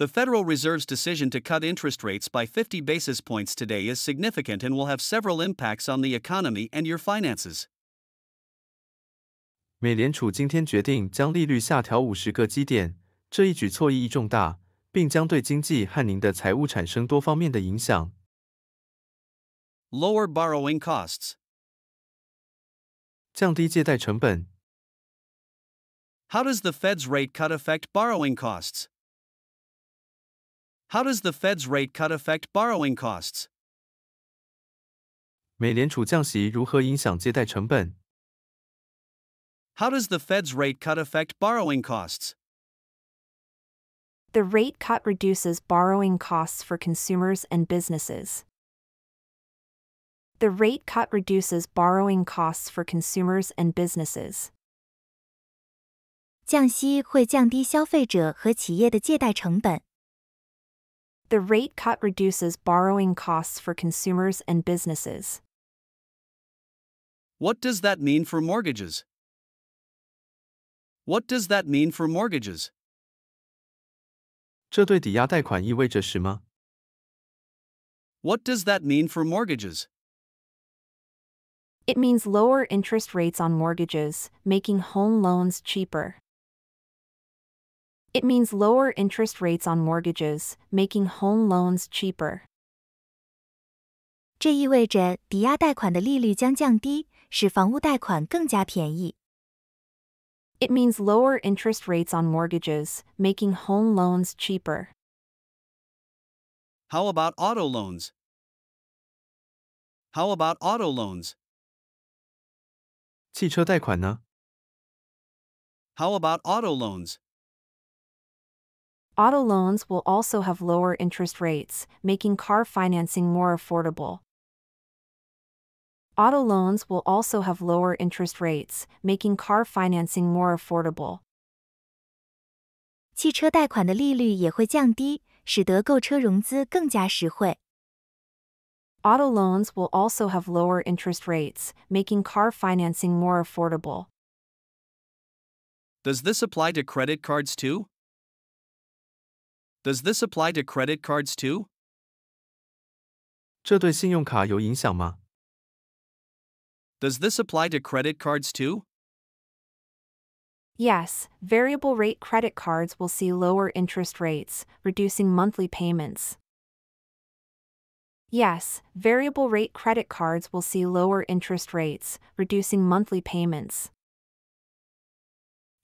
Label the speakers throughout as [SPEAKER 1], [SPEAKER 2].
[SPEAKER 1] The Federal Reserve's decision to cut interest rates by 50 basis points today is significant and will have several impacts on the economy and your finances. 美联储今天决定将利率下调50个基点，这一举措意义重大，并将对经济和您的财务产生多方面的影响。Lower borrowing costs，降低借贷成本。How does the Fed's rate cut affect borrowing costs? How does the Fed's rate cut affect borrowing costs? 美联储降息如何影响借贷成本？How does the Fed's rate cut affect borrowing costs?
[SPEAKER 2] The rate cut reduces borrowing costs for consumers and businesses. The rate cut reduces borrowing costs for consumers and businesses. 降息会降低消费者和企业的借贷成本。the rate cut reduces borrowing costs for consumers and businesses.
[SPEAKER 1] What does that mean for mortgages? What does that mean for mortgages? What does that mean for mortgages?
[SPEAKER 2] It means lower interest rates on mortgages, making home loans cheaper. It means lower interest rates on mortgages, making home loans cheaper. 这意味
[SPEAKER 3] 着抵押贷款的利率将降低，使房屋贷款更加便宜。
[SPEAKER 2] It means lower interest rates on mortgages, making home loans cheaper.
[SPEAKER 4] How about auto loans? How about auto loans? 汽车贷款呢? How about auto loans?
[SPEAKER 2] Auto loans will also have lower interest rates, making car financing more affordable. Auto loans will also have lower interest rates, making car financing more affordable. 汽车贷款的利率也会降低，使得购车融资更加实惠。Auto loans will also have lower interest rates, making car financing more affordable.
[SPEAKER 1] Does this apply to credit cards too? Does this apply to credit cards too? Does this apply to credit cards too?
[SPEAKER 2] Yes, variable rate credit cards will see lower interest rates, reducing monthly payments. Yes, variable rate credit cards will see lower interest rates, reducing monthly payments.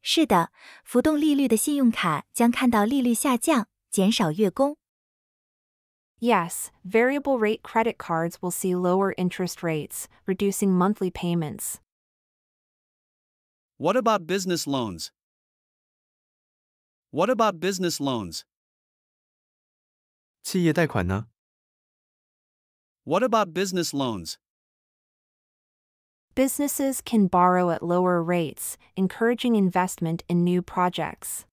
[SPEAKER 2] 是的，浮动利率的信用卡将看到利率下降，
[SPEAKER 3] 减少月供?
[SPEAKER 2] Yes, variable rate credit cards will see lower interest rates, reducing monthly payments. What
[SPEAKER 1] about business loans? What about business loans? 企业贷款呢? What about business loans?
[SPEAKER 2] Businesses can borrow at lower rates, encouraging investment in new projects.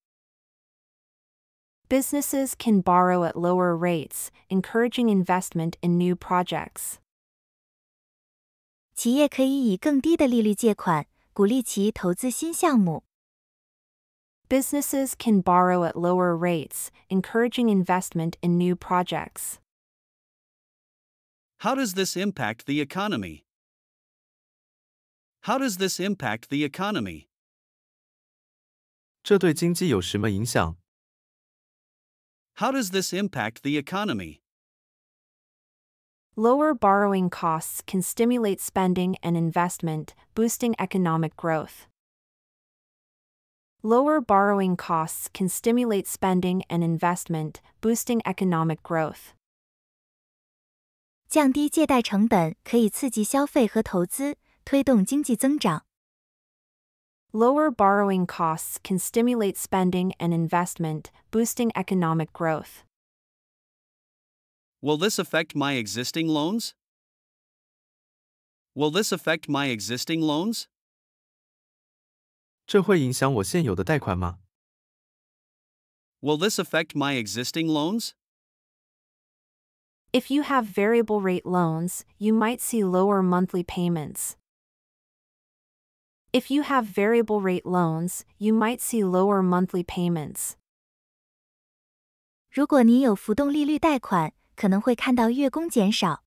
[SPEAKER 2] Businesses can borrow at lower rates, encouraging investment in new projects.
[SPEAKER 3] 企业可以以更低的利率借款，鼓励其投资新
[SPEAKER 2] 项目。Businesses can borrow at lower rates, encouraging investment in new projects.
[SPEAKER 1] How does this impact the economy? How does this impact the economy? 这对经济有什么影响？how does this impact the economy?
[SPEAKER 2] Lower borrowing costs can stimulate spending and investment, boosting economic growth. Lower borrowing costs can stimulate spending and investment, boosting economic growth. 降低借贷成
[SPEAKER 3] 本可以刺激消费和投资，推动经济增长。
[SPEAKER 2] Lower borrowing costs can stimulate spending and investment, boosting economic growth.
[SPEAKER 1] Will this affect my existing loans? Will this affect my existing loans? 这会影响我现有的贷款吗? Will this affect my existing loans?
[SPEAKER 2] If you have variable rate loans, you might see lower monthly payments. If you have variable rate loans, you might see lower monthly payments. 如果你有浮动利率贷款，可能会看到月供减少。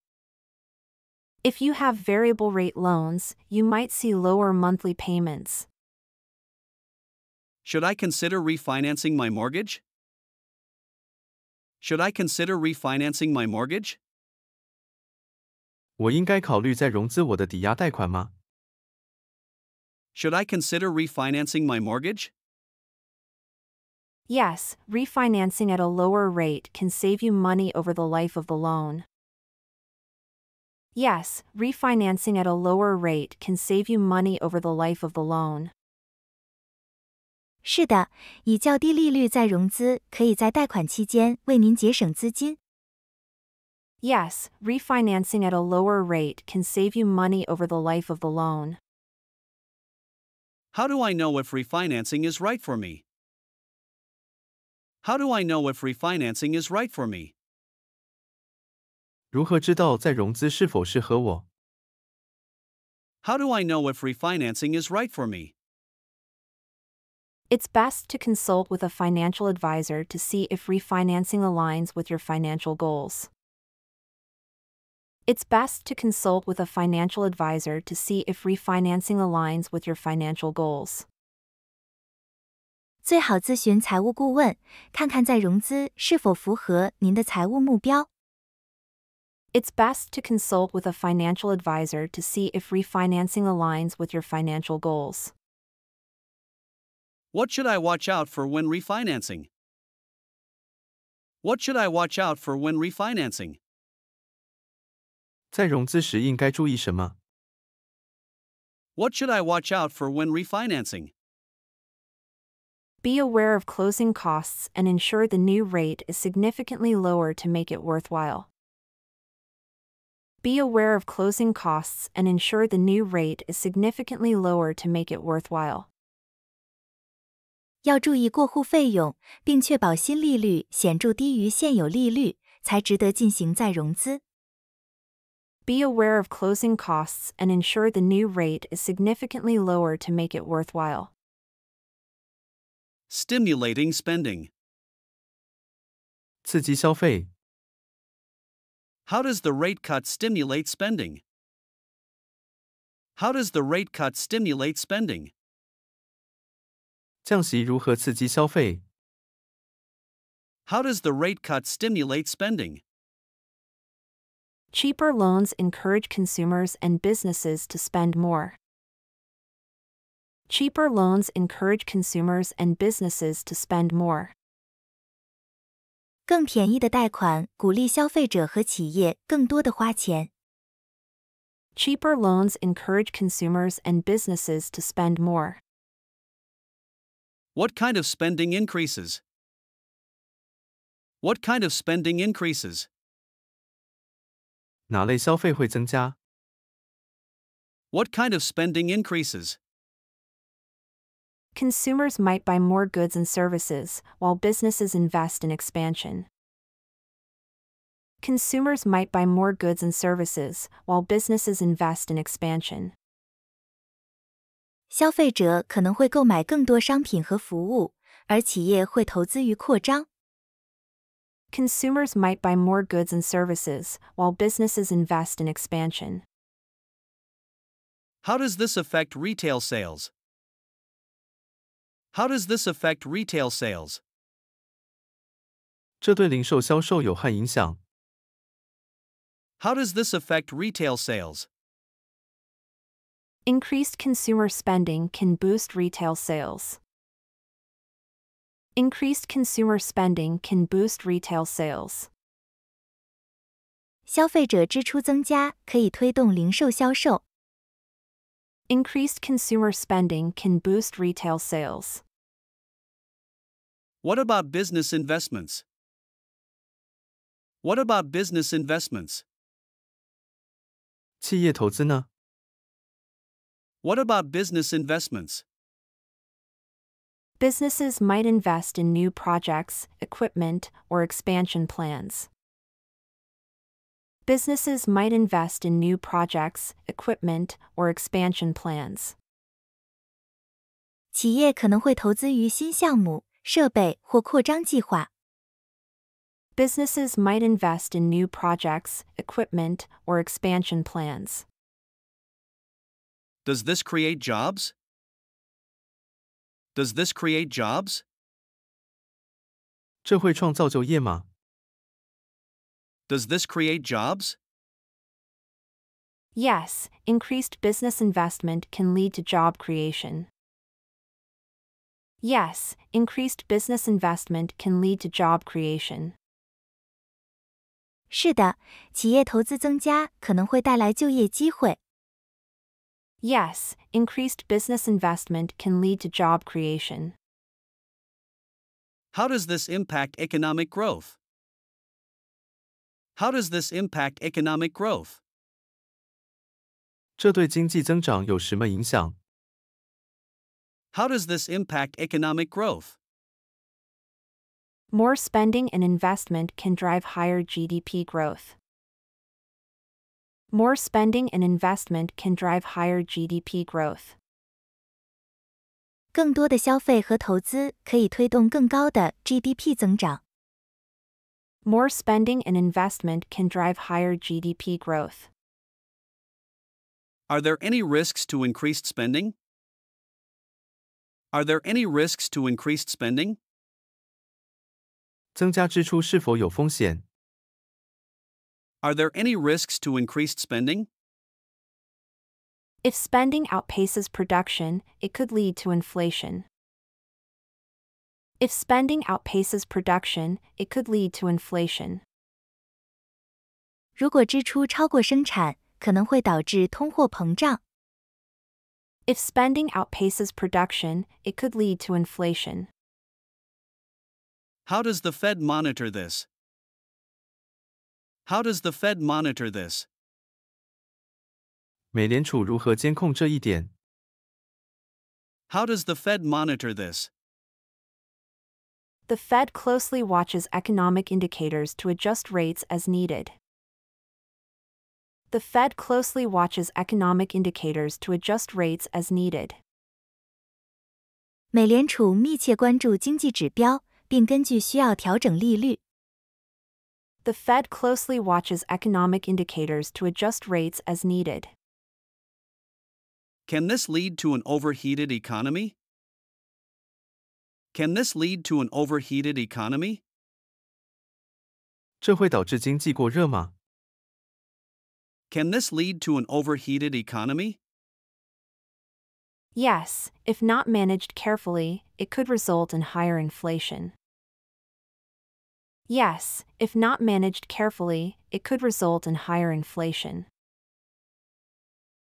[SPEAKER 2] If you have variable rate loans, you might see lower monthly payments.
[SPEAKER 1] Should I consider refinancing my mortgage? Should I consider refinancing my mortgage? 我应该考虑再融资我的抵押贷款吗？should I consider refinancing my mortgage?
[SPEAKER 2] Yes, refinancing at a lower rate can save you money over the life of the loan. Yes, refinancing at a lower rate can save you money over the life of the loan.
[SPEAKER 3] 是的，以较低利率再融资，可以在贷款期间为您节省资金。
[SPEAKER 2] Yes, refinancing at a lower rate can save you money over the life of the loan. How do I
[SPEAKER 1] know if refinancing is right for me? How do I know if refinancing is right for me? How do I know if refinancing is right for me?
[SPEAKER 2] It's best to consult with a financial advisor to see if refinancing aligns with your financial goals. It's best to consult with a financial advisor to see if refinancing aligns with your financial goals. 最好咨询财务顾问，看看再融资是否符合
[SPEAKER 3] 您的财务目标。
[SPEAKER 2] It's best to consult with a financial advisor to see if refinancing aligns with your financial goals.
[SPEAKER 1] What should I watch out for when refinancing? What should I watch out for when refinancing? 在融资时应该注意什么？What should I watch out for when refinancing?
[SPEAKER 2] Be aware of closing costs and ensure the new rate is significantly lower to make it worthwhile. Be aware of closing costs and ensure the new rate is significantly lower to make it worthwhile.
[SPEAKER 3] 要注意过户费用，并确保新利率显著低于现有利率，才
[SPEAKER 2] 值得进行再融资。be aware of closing costs and ensure the new rate is significantly lower to make it worthwhile.
[SPEAKER 1] Stimulating spending. 刺激消费. How does the rate cut stimulate spending? How does the rate cut stimulate spending? 降息如何刺激消费? How does the rate cut stimulate spending?
[SPEAKER 2] Cheaper loans encourage consumers and businesses to spend more. Cheaper loans encourage consumers and businesses to spend more. 更便宜的贷款鼓励消费者和企业更多的花钱。Cheaper loans encourage consumers and businesses to spend more.
[SPEAKER 1] What kind of spending increases? What kind of spending increases? 哪类消费会增加？What kind of spending increases?
[SPEAKER 2] Consumers might buy more goods and services, while businesses invest in expansion. Consumers might buy more goods and services, while businesses invest in expansion. 消费者可能会购买更多商品和服务，而企业会投资于扩张。Consumers might buy more goods and services, while businesses invest in expansion.
[SPEAKER 1] How does this affect retail sales? How does this affect retail sales? How does this affect retail
[SPEAKER 2] sales? Increased consumer spending can boost retail sales increased consumer spending can boost retail sales. Increased consumer spending can boost retail sales.
[SPEAKER 1] What about business investments? What about business investments? 企业投资呢? What about business investments?
[SPEAKER 2] businesses might invest in new projects, equipment, or expansion plans. Businesses might invest in new projects, equipment, or expansion plans. 企业可能会投资于新项目、设备或扩张计划。Businesses might invest in new projects, equipment, or expansion plans.
[SPEAKER 1] Does this create jobs? Does this create jobs? Does this create jobs?
[SPEAKER 2] Yes, increased business investment can lead to job creation. Yes, increased business investment can lead to job creation. 是的，企业投资增加可能会带来就业机会。Yes, increased business investment can lead to job creation.
[SPEAKER 1] How does this impact economic growth? How does this impact economic growth? 这对经济增长有什么影响? How does this impact economic growth?
[SPEAKER 2] More spending and investment can drive higher GDP growth. More spending and investment can drive higher GDP growth. 更多的消费和投资可以推动更高的 GDP 增长。More spending and investment can drive higher GDP growth.
[SPEAKER 1] Are there any risks to increased spending? Are there any risks to increased spending? 增加支出是否有风险？are there any risks to increased spending?
[SPEAKER 2] If spending outpaces production, it could lead to inflation. If spending outpaces production, it could lead to inflation. If spending outpaces production, it could lead to inflation.
[SPEAKER 1] How does the Fed monitor this? How does the Fed monitor this? 美联储如何监控这一点？How does the Fed monitor this?
[SPEAKER 2] The Fed closely watches economic indicators to adjust rates as needed. The Fed closely watches economic indicators to adjust rates as needed.
[SPEAKER 3] 美联储密切关注经济指标，并根据需要调整利率。
[SPEAKER 2] the Fed closely watches economic indicators to adjust rates as needed.
[SPEAKER 1] Can this lead to an overheated economy? Can this lead to an overheated economy? Can this lead to an overheated economy?
[SPEAKER 2] Yes, if not managed carefully, it could result in higher inflation. Yes, if not managed carefully, it could result in higher inflation.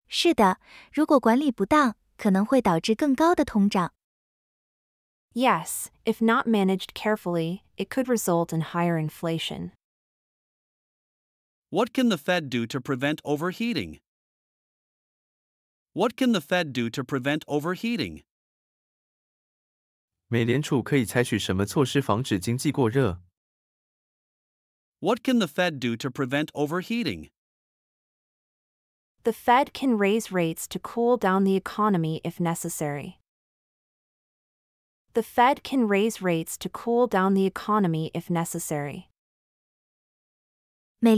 [SPEAKER 2] 是的，如果管理不当，可能会导致更高的通胀。Yes, if not managed carefully, it could result in higher inflation.
[SPEAKER 1] What can the Fed do to prevent overheating? What can the Fed do to prevent overheating? 美联储可以采取什么措施防止经济过热？what can the Fed do to prevent overheating?
[SPEAKER 2] The Fed can raise rates to cool down the economy if necessary. The Fed can raise rates to cool down the economy if necessary. The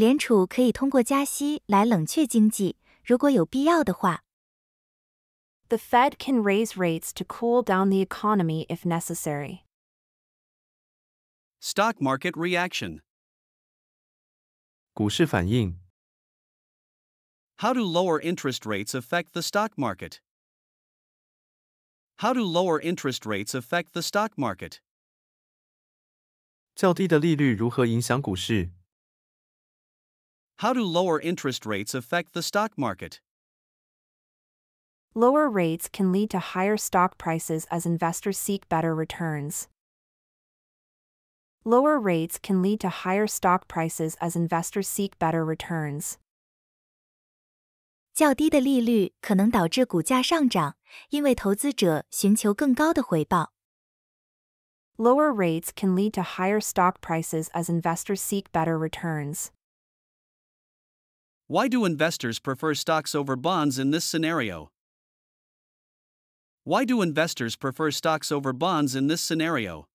[SPEAKER 2] Fed can raise rates to cool down the economy if necessary.
[SPEAKER 1] Stock market reaction 股
[SPEAKER 4] 市反应。How do
[SPEAKER 1] lower interest rates affect the stock market? How do lower interest rates affect the stock market? 较低的利率如何影响股市？How do lower interest rates affect the stock market?
[SPEAKER 2] Lower rates can lead to higher stock prices as investors seek better returns. Lower rates can lead to higher stock prices as investors seek better returns.
[SPEAKER 3] 较低的利率可能导致股价上涨，因为投资者寻求更高
[SPEAKER 2] 的回报。Lower rates can lead to higher stock prices as investors seek better returns.
[SPEAKER 1] Why do investors prefer stocks over bonds in this scenario? Why do investors prefer stocks over bonds in this scenario?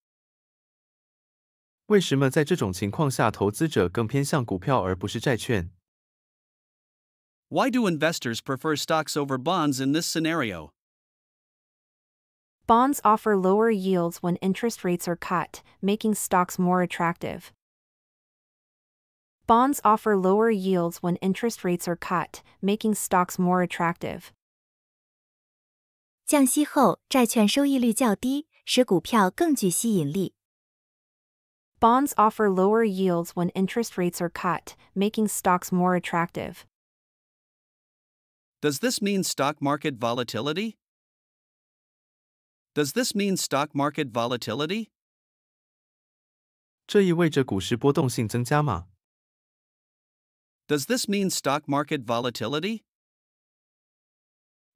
[SPEAKER 1] 为什么在这种情况下，投资者更偏向股票而不是债券？Why do investors prefer stocks over bonds in this scenario?
[SPEAKER 2] Bonds offer lower yields when interest rates are cut, making stocks more attractive. Bonds offer lower yields when interest rates are cut, making stocks more attractive. 降息后，债券收益率较低，使股票更具吸引力。Bonds offer lower yields when interest rates are cut, making stocks more attractive.
[SPEAKER 1] Does this mean stock market volatility? Does this mean stock market volatility? Does this mean stock market volatility?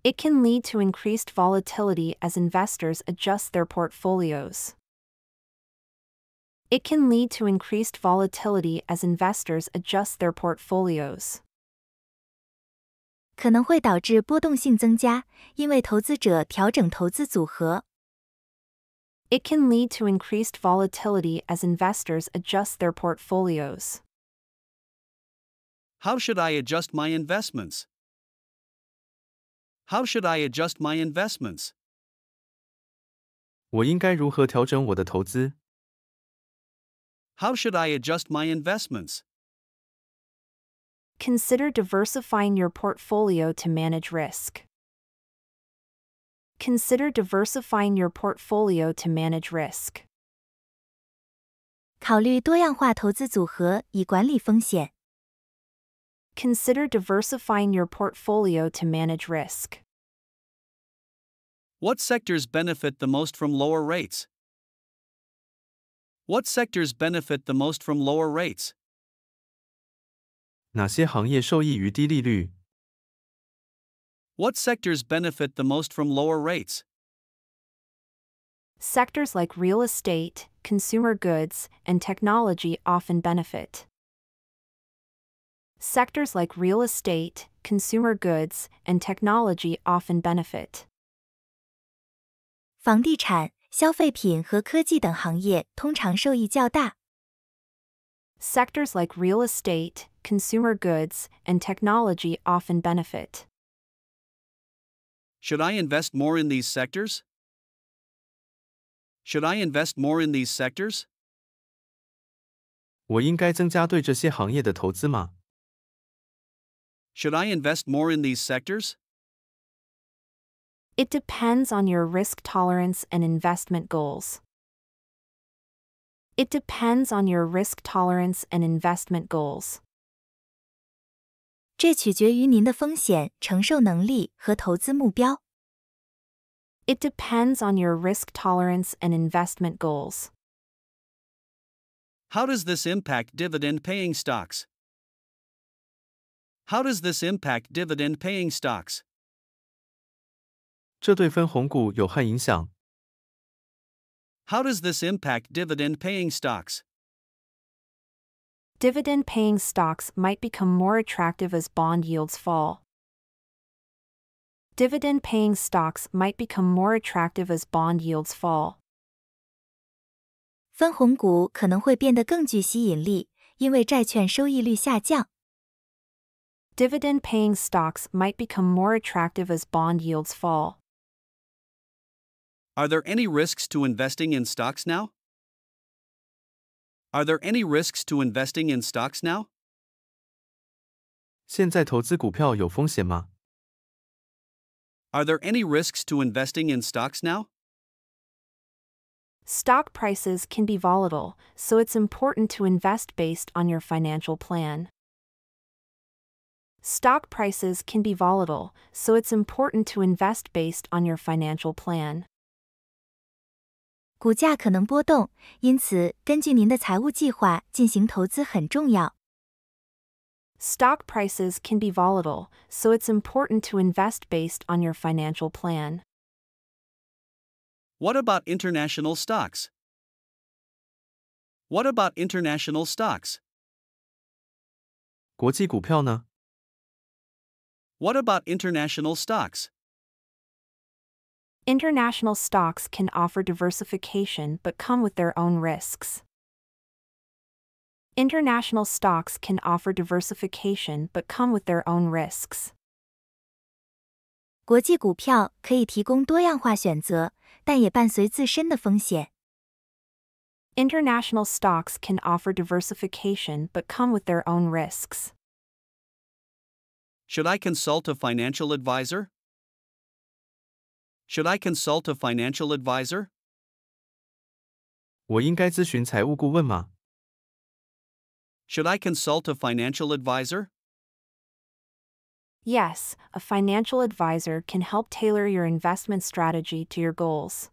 [SPEAKER 2] It can lead to increased volatility as investors adjust their portfolios. It can lead to increased volatility as investors adjust their portfolios.
[SPEAKER 3] 可能会导致波动性增加，因为投资者调整投资组合。
[SPEAKER 2] It can lead to increased volatility as investors adjust their portfolios.
[SPEAKER 1] How should I adjust my investments? How should I adjust my investments? 我应该如何调整我的投资？how should I adjust my investments?
[SPEAKER 2] Consider diversifying your portfolio to manage risk. Consider diversifying your portfolio to manage risk. Consider diversifying your portfolio to manage risk.
[SPEAKER 1] What sectors benefit the most from lower rates? What sectors benefit the most from lower rates? What sectors benefit the most from lower rates?
[SPEAKER 2] Sectors like real estate, consumer goods, and technology often benefit. Sectors like real estate, consumer goods, and technology often benefit. 房地产消费品和科技等行业通常受益较大。Sectors like real estate, consumer goods, and technology often benefit.
[SPEAKER 1] Should I invest more in these sectors? Should I invest more in these sectors? 我应该增加对这些行业的投资吗？Should I invest more in these sectors?
[SPEAKER 2] It depends on your risk tolerance and investment goals. It depends on your risk tolerance and investment goals. 这取决于您的风险承受能力和投资目标。It depends on your risk tolerance and investment goals.
[SPEAKER 1] How does this impact dividend paying stocks? How does this impact dividend paying stocks? How does this impact dividend paying stocks?
[SPEAKER 2] Dividend paying stocks might become more attractive as bond yields fall. Dividend paying stocks might become more attractive as bond yields fall. 分红股可能会变得更具吸引力，因为债券收益率下降。Dividend paying stocks might become more attractive as bond yields fall.
[SPEAKER 1] Are there any risks to investing in stocks now? Are there any risks to investing in stocks now? are there any risks to investing in stocks now?
[SPEAKER 2] Stock prices can be volatile, so it's important to invest based on your financial plan. Stock prices can be volatile, so it's important to invest based on your financial plan. 股价可能波动，因此根据您的财务计划进行投资很重要。Stock prices can be volatile, so it's important to invest based on your financial plan. What
[SPEAKER 1] about international stocks? What about international stocks? 国际股票呢? What about international stocks?
[SPEAKER 2] International stocks can offer diversification but come with their own risks. International stocks can offer diversification but come with their own risks.
[SPEAKER 3] 国际股票可以提供多样化选择，但也伴
[SPEAKER 2] 随自身的风险。International stocks can offer diversification but come with their own risks.
[SPEAKER 1] Should I consult a financial advisor? Should I consult a financial advisor? Should I consult a financial advisor?
[SPEAKER 2] Yes, a financial advisor can help tailor your investment strategy to your goals.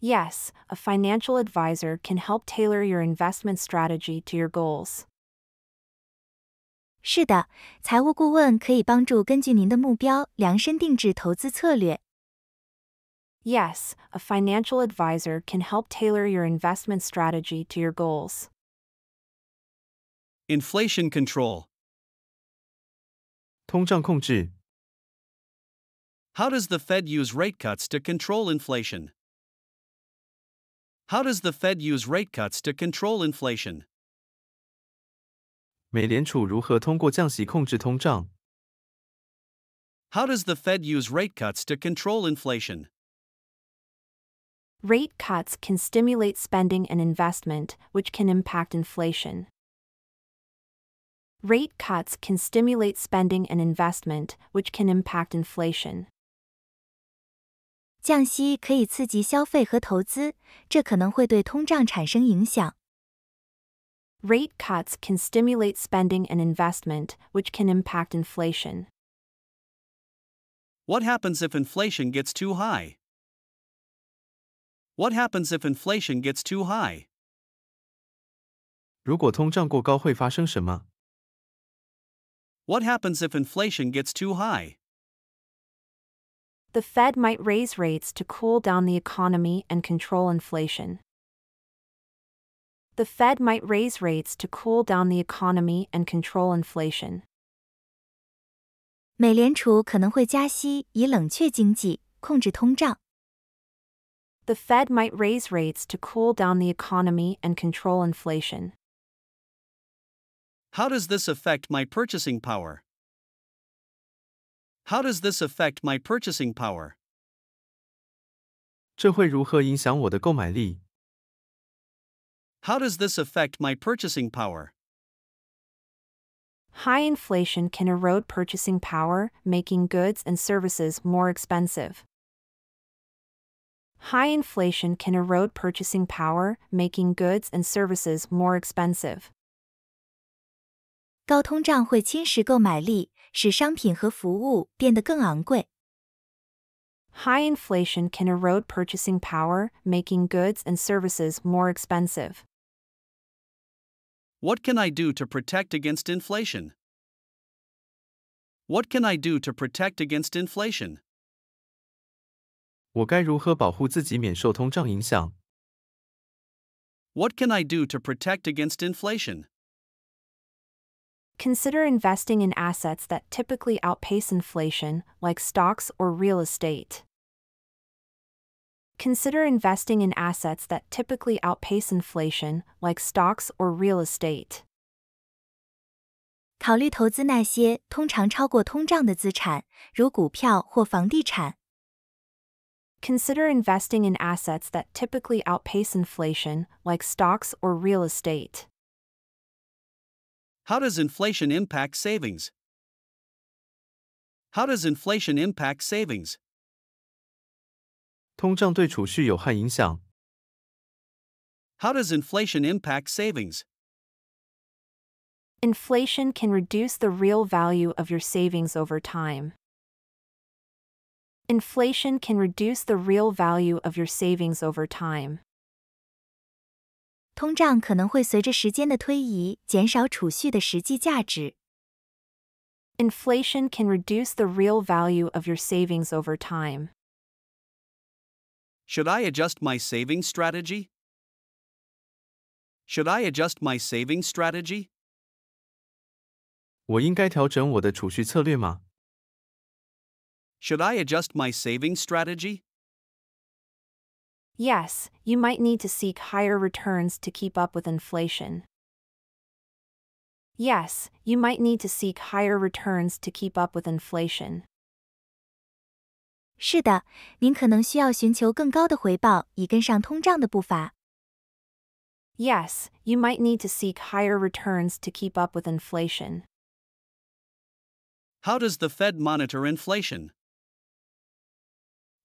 [SPEAKER 2] Yes, a financial advisor can help tailor your investment strategy to your goals. 是的，财务顾问
[SPEAKER 3] 可以帮助根据您的目标量身定制投资策略。
[SPEAKER 2] Yes, a financial advisor can help tailor your investment strategy to your goals.
[SPEAKER 1] Inflation control. 通胀控制 How does the Fed use rate cuts to control inflation? How does the Fed use rate cuts to control inflation? 美联储如何通过降息控制通胀？How does the Fed use rate cuts to control inflation?
[SPEAKER 2] Rate cuts can stimulate spending and investment, which can impact inflation. Rate cuts can stimulate spending and investment, which can impact inflation. 降息可以刺激消费和投资，这可能会对通胀产生影响。Rate cuts can stimulate spending and investment, which can impact inflation.
[SPEAKER 1] What happens if inflation gets too high? What happens if inflation gets too high? 如果通胀过高会发生什么? What happens if inflation gets too high?
[SPEAKER 2] The Fed might raise rates to cool down the economy and control inflation the Fed might raise rates to cool down the economy and control inflation. 美联储可能会加息以冷却经济，控制通胀。The Fed might raise rates to cool down the economy and control inflation.
[SPEAKER 1] How does this affect my purchasing power? How does this affect my purchasing power? 这会如何影响我的购买力？how does this affect my purchasing power?
[SPEAKER 2] High inflation can erode purchasing power, making goods and services more expensive. High inflation can erode purchasing power, making goods and services more expensive. 高通胀会侵蚀购买力，使商品和服务变得更昂贵。High inflation can erode purchasing power, making goods and services more expensive.
[SPEAKER 1] What can I do to protect against inflation? What can I do to protect against inflation? What can I do to protect against inflation?
[SPEAKER 2] Consider investing in assets that typically outpace inflation, like stocks or real estate. Consider investing in assets that typically outpace inflation, like stocks or real estate. 考虑投资那些通常超过通胀的资产，如股票或房地产。Consider investing in assets that typically outpace inflation, like stocks or real estate.
[SPEAKER 1] How does inflation impact savings? How does inflation impact savings? 通胀对储蓄有害影响。How does inflation impact savings?
[SPEAKER 2] Inflation can reduce the real value of your savings over time. Inflation can reduce the real value of your savings over time. 通胀可能会随着时间的推移减少储蓄的实际价值。Inflation can reduce the real value of your savings over time.
[SPEAKER 1] Should I adjust my saving strategy? Should I adjust my saving strategy? Should I adjust my saving strategy?
[SPEAKER 2] Yes, you might need to seek higher returns to keep up with inflation. Yes, you might need to seek higher returns to keep up with inflation. 是的，您可能需要寻求
[SPEAKER 3] 更高的回报以跟上通胀的步伐。
[SPEAKER 2] Yes, you might need to seek higher returns to keep up with inflation.
[SPEAKER 1] How does the Fed monitor inflation?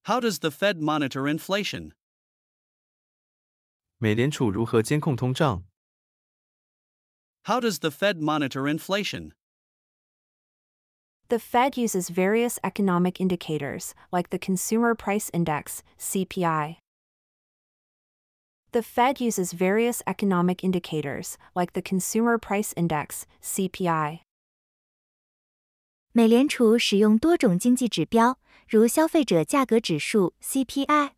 [SPEAKER 1] How does the Fed monitor inflation? 美联储如何监控通胀？How does the Fed monitor inflation?
[SPEAKER 2] The Fed uses various economic indicators, like the Consumer Price Index, CPI. The Fed uses various economic indicators, like the Consumer Price Index, CPI. 美联储使用多种经济指标，如消费者价格指数 CPI。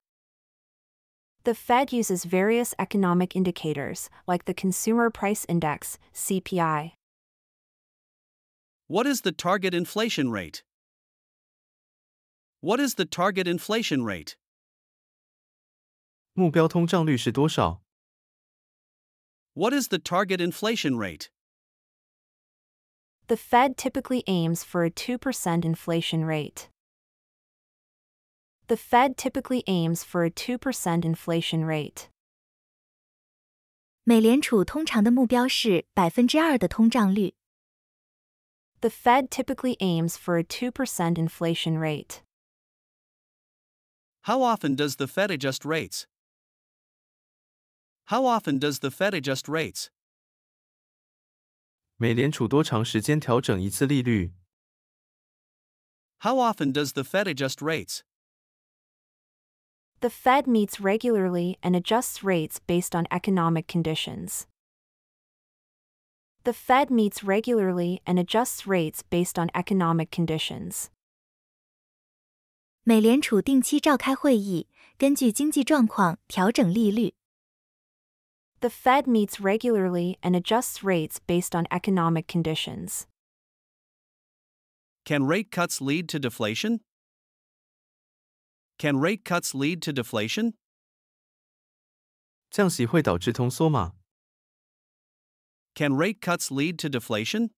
[SPEAKER 2] The Fed uses various economic indicators, like the Consumer Price Index, CPI.
[SPEAKER 1] What is the target inflation rate? What is the target inflation rate? 目标通胀率是多少? What is the target inflation rate?
[SPEAKER 2] The Fed typically aims for a 2% inflation rate. The Fed typically aims for a 2% inflation rate. 美联储通常的目标是百分之二的通胀率。the Fed typically aims for a 2% inflation rate.
[SPEAKER 1] How often does the Fed adjust rates? How often does the Fed adjust rates? How often does the Fed adjust rates?
[SPEAKER 2] The Fed meets regularly and adjusts rates based on economic conditions. The Fed meets regularly and adjusts rates based on economic conditions.
[SPEAKER 3] 美联储定期召开会议，根
[SPEAKER 2] 据经济状况调整利率。The Fed meets regularly and adjusts rates based on economic conditions.
[SPEAKER 1] Can rate cuts lead to deflation? Can rate cuts lead to deflation? 降息会导致通缩吗？can rate cuts lead to deflation?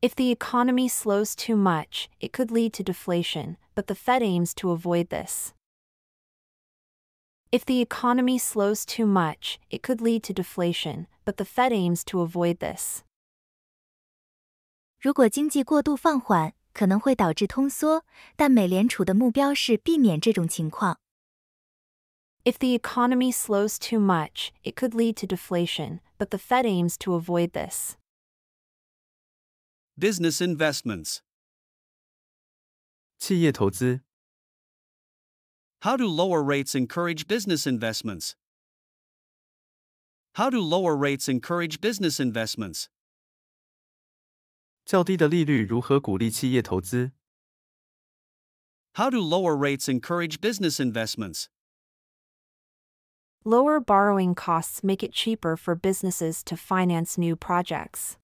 [SPEAKER 2] If the economy slows too much, it could lead to deflation, but the Fed aims to avoid this. If the economy slows too much, it could lead to deflation, but the Fed aims to avoid this. If the economy slows too much, it could lead to deflation, but the Fed aims to avoid this.
[SPEAKER 1] Business investments. 企业投资. How do lower rates encourage business investments? How do lower rates encourage business investments? 较低的利率如何鼓励企业投资? How do lower rates encourage business investments?
[SPEAKER 2] Lower borrowing costs make it cheaper for businesses to finance new projects.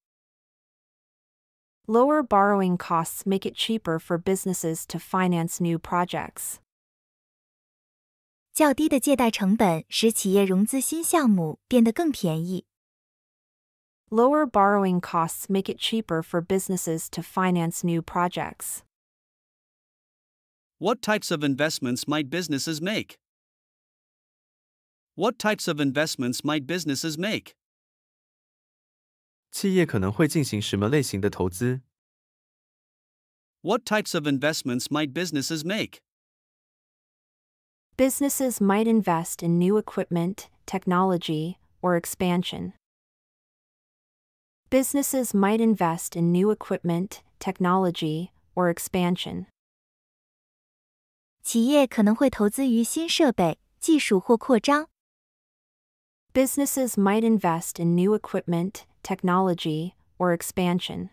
[SPEAKER 2] Lower borrowing costs make it cheaper for businesses to finance new projects.
[SPEAKER 3] 较低的借贷成本使企业融资新项目变得更便
[SPEAKER 2] 宜。Lower borrowing costs make it cheaper for businesses to finance new projects.
[SPEAKER 1] What types of investments might businesses make? What types of investments might businesses make? 企业可能会进行什么类型的投资？What types of investments might businesses make?
[SPEAKER 2] Businesses might invest in new equipment, technology, or expansion. Businesses might invest in new equipment, technology, or expansion. 企业可能会投资于新设备、技术或扩张。Businesses might invest in new equipment, technology, or expansion.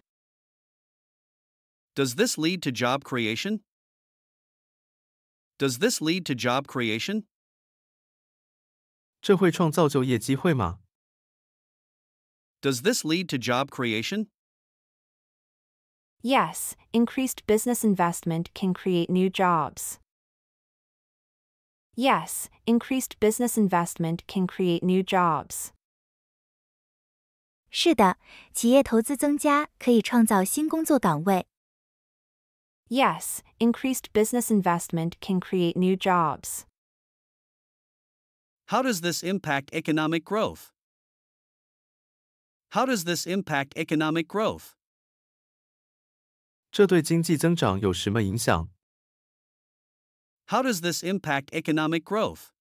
[SPEAKER 1] Does this lead to job creation? Does this lead to job creation? 这会创造就业机会吗? Does this lead to job creation?
[SPEAKER 2] Yes, increased business investment can create new jobs. Yes, increased business investment can create new jobs.
[SPEAKER 3] 是的，企业投资增加可以创造新工作岗
[SPEAKER 2] 位。Yes, increased business investment can create new jobs.
[SPEAKER 1] How does this impact economic growth? How does this impact economic growth? 这对经济增长有什么影响？how does this impact economic growth?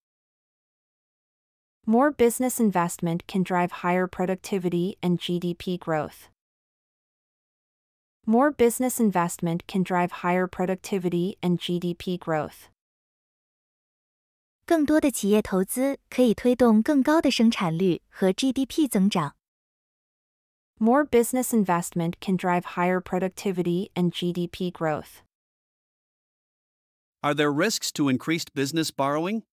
[SPEAKER 2] More business investment can drive higher productivity and GDP growth. More business investment can drive higher productivity and GDP growth. 更多的企业投资可以推动更高的生产率和 GDP 增长。More business investment can drive higher productivity and GDP growth.
[SPEAKER 1] Are there risks to increased business borrowing?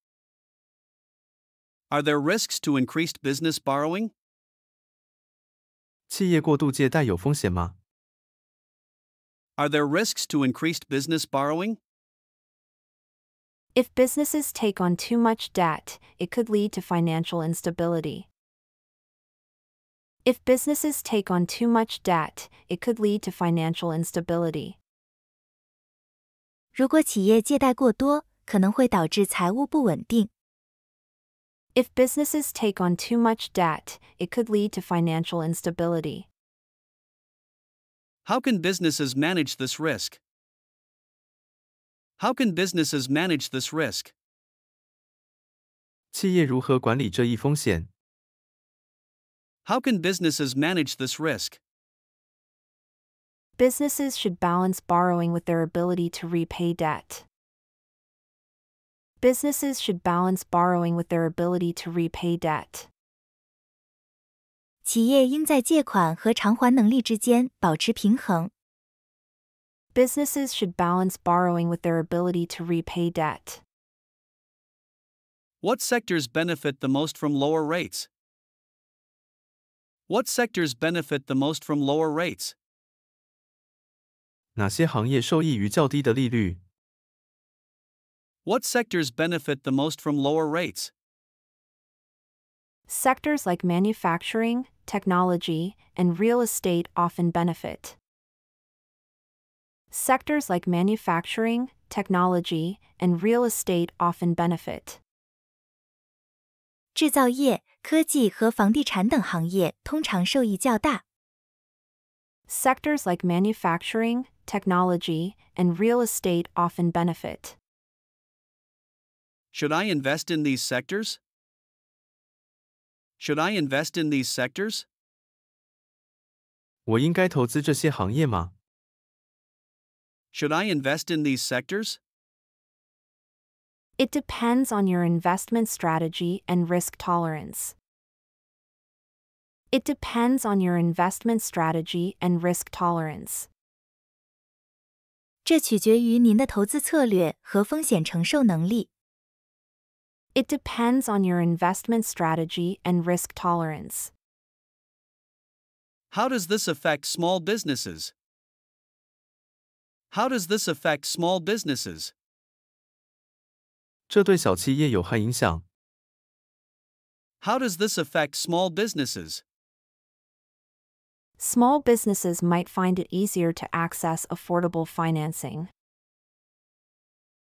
[SPEAKER 1] Are there risks to increased business borrowing? Are there risks to increased business borrowing?
[SPEAKER 2] If businesses take on too much debt, it could lead to financial instability. If businesses take on too much debt, it could lead to financial instability. 如果企业借贷过多，可能会导致财务不稳定。If businesses take on too much debt, it could lead to financial instability.
[SPEAKER 1] How can businesses manage this risk? How can businesses manage this risk? How can businesses manage this risk?
[SPEAKER 2] businesses should balance borrowing with their ability to repay debt. Businesses should balance borrowing with their ability to repay debt. Businesses should balance borrowing with their ability to repay debt.
[SPEAKER 1] What sectors benefit the most from lower rates? What sectors benefit the most from lower rates? 哪些行业受益于较低的利率？What sectors benefit the most from lower rates?
[SPEAKER 2] Sectors like manufacturing, technology, and real estate often benefit. Sectors like manufacturing, technology, and real estate often benefit. 制造业、科技和房地产等行业通常受益较大。sectors like manufacturing, technology, and real estate often benefit.
[SPEAKER 1] Should I invest in these sectors? Should I invest in these sectors? Should I invest in these sectors?
[SPEAKER 2] It depends on your investment strategy and risk tolerance. It depends on your investment strategy and risk tolerance. It depends on your investment strategy and risk tolerance.
[SPEAKER 1] How does this affect small businesses? How does this affect small businesses? How does this affect small businesses?
[SPEAKER 2] small businesses might find it easier to access affordable financing.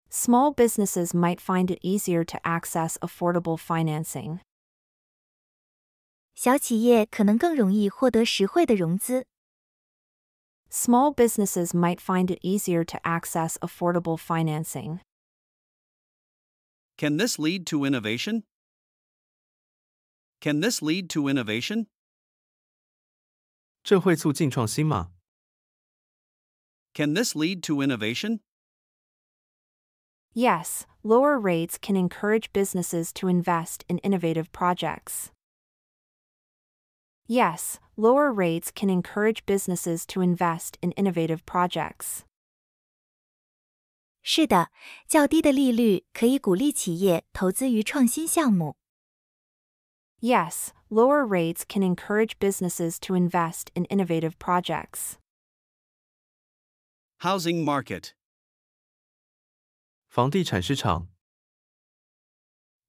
[SPEAKER 2] Small businesses might find it easier to access affordable financing. Small businesses might find it easier to access affordable financing.
[SPEAKER 1] Can this lead to innovation? Can this lead to innovation? 这会促进创新吗？Can this lead to innovation?
[SPEAKER 2] Yes, lower rates can encourage businesses to invest in innovative projects. Yes, lower rates can encourage businesses to invest in innovative projects. 是的，较低的利率可以鼓
[SPEAKER 3] 励企业投资于创新项目。
[SPEAKER 2] Yes, lower rates can encourage businesses to invest in innovative projects.
[SPEAKER 1] Housing market 房地产市场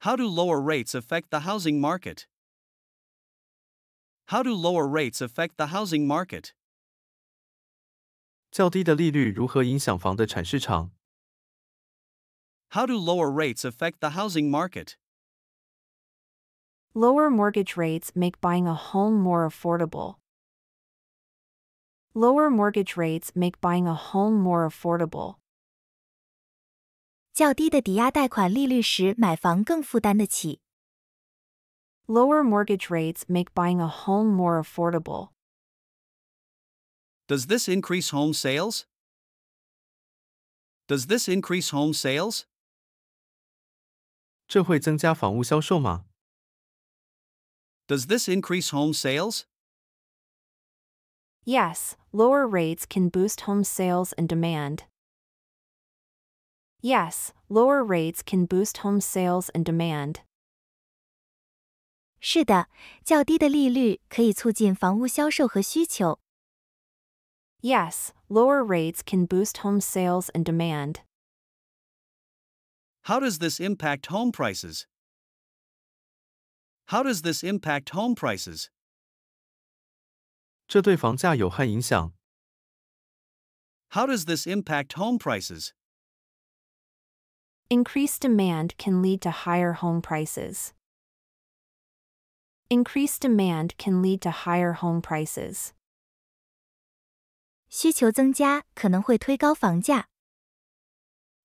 [SPEAKER 1] How do lower rates affect the housing market? How do lower rates affect the housing market? How do lower rates affect the housing market?
[SPEAKER 2] Lower mortgage rates make buying a home more affordable. Lower mortgage rates make buying a home more affordable. 较低的抵押贷款利率使买房更负担得起。Lower mortgage rates make buying a home more affordable.
[SPEAKER 1] Does this increase home sales? Does this increase home sales? 这会增加房屋销售吗？does this increase home sales?
[SPEAKER 2] Yes, lower rates can boost home sales and demand. Yes, lower rates can boost home sales and demand. 是的，较低的利率
[SPEAKER 3] 可以促进房屋销售和需求。
[SPEAKER 2] Yes, lower rates can boost home sales and demand. How does this
[SPEAKER 1] impact home prices? How does this impact home prices? How does this impact home prices?
[SPEAKER 2] Increased demand can lead to higher home prices. Increased demand can lead to higher home prices.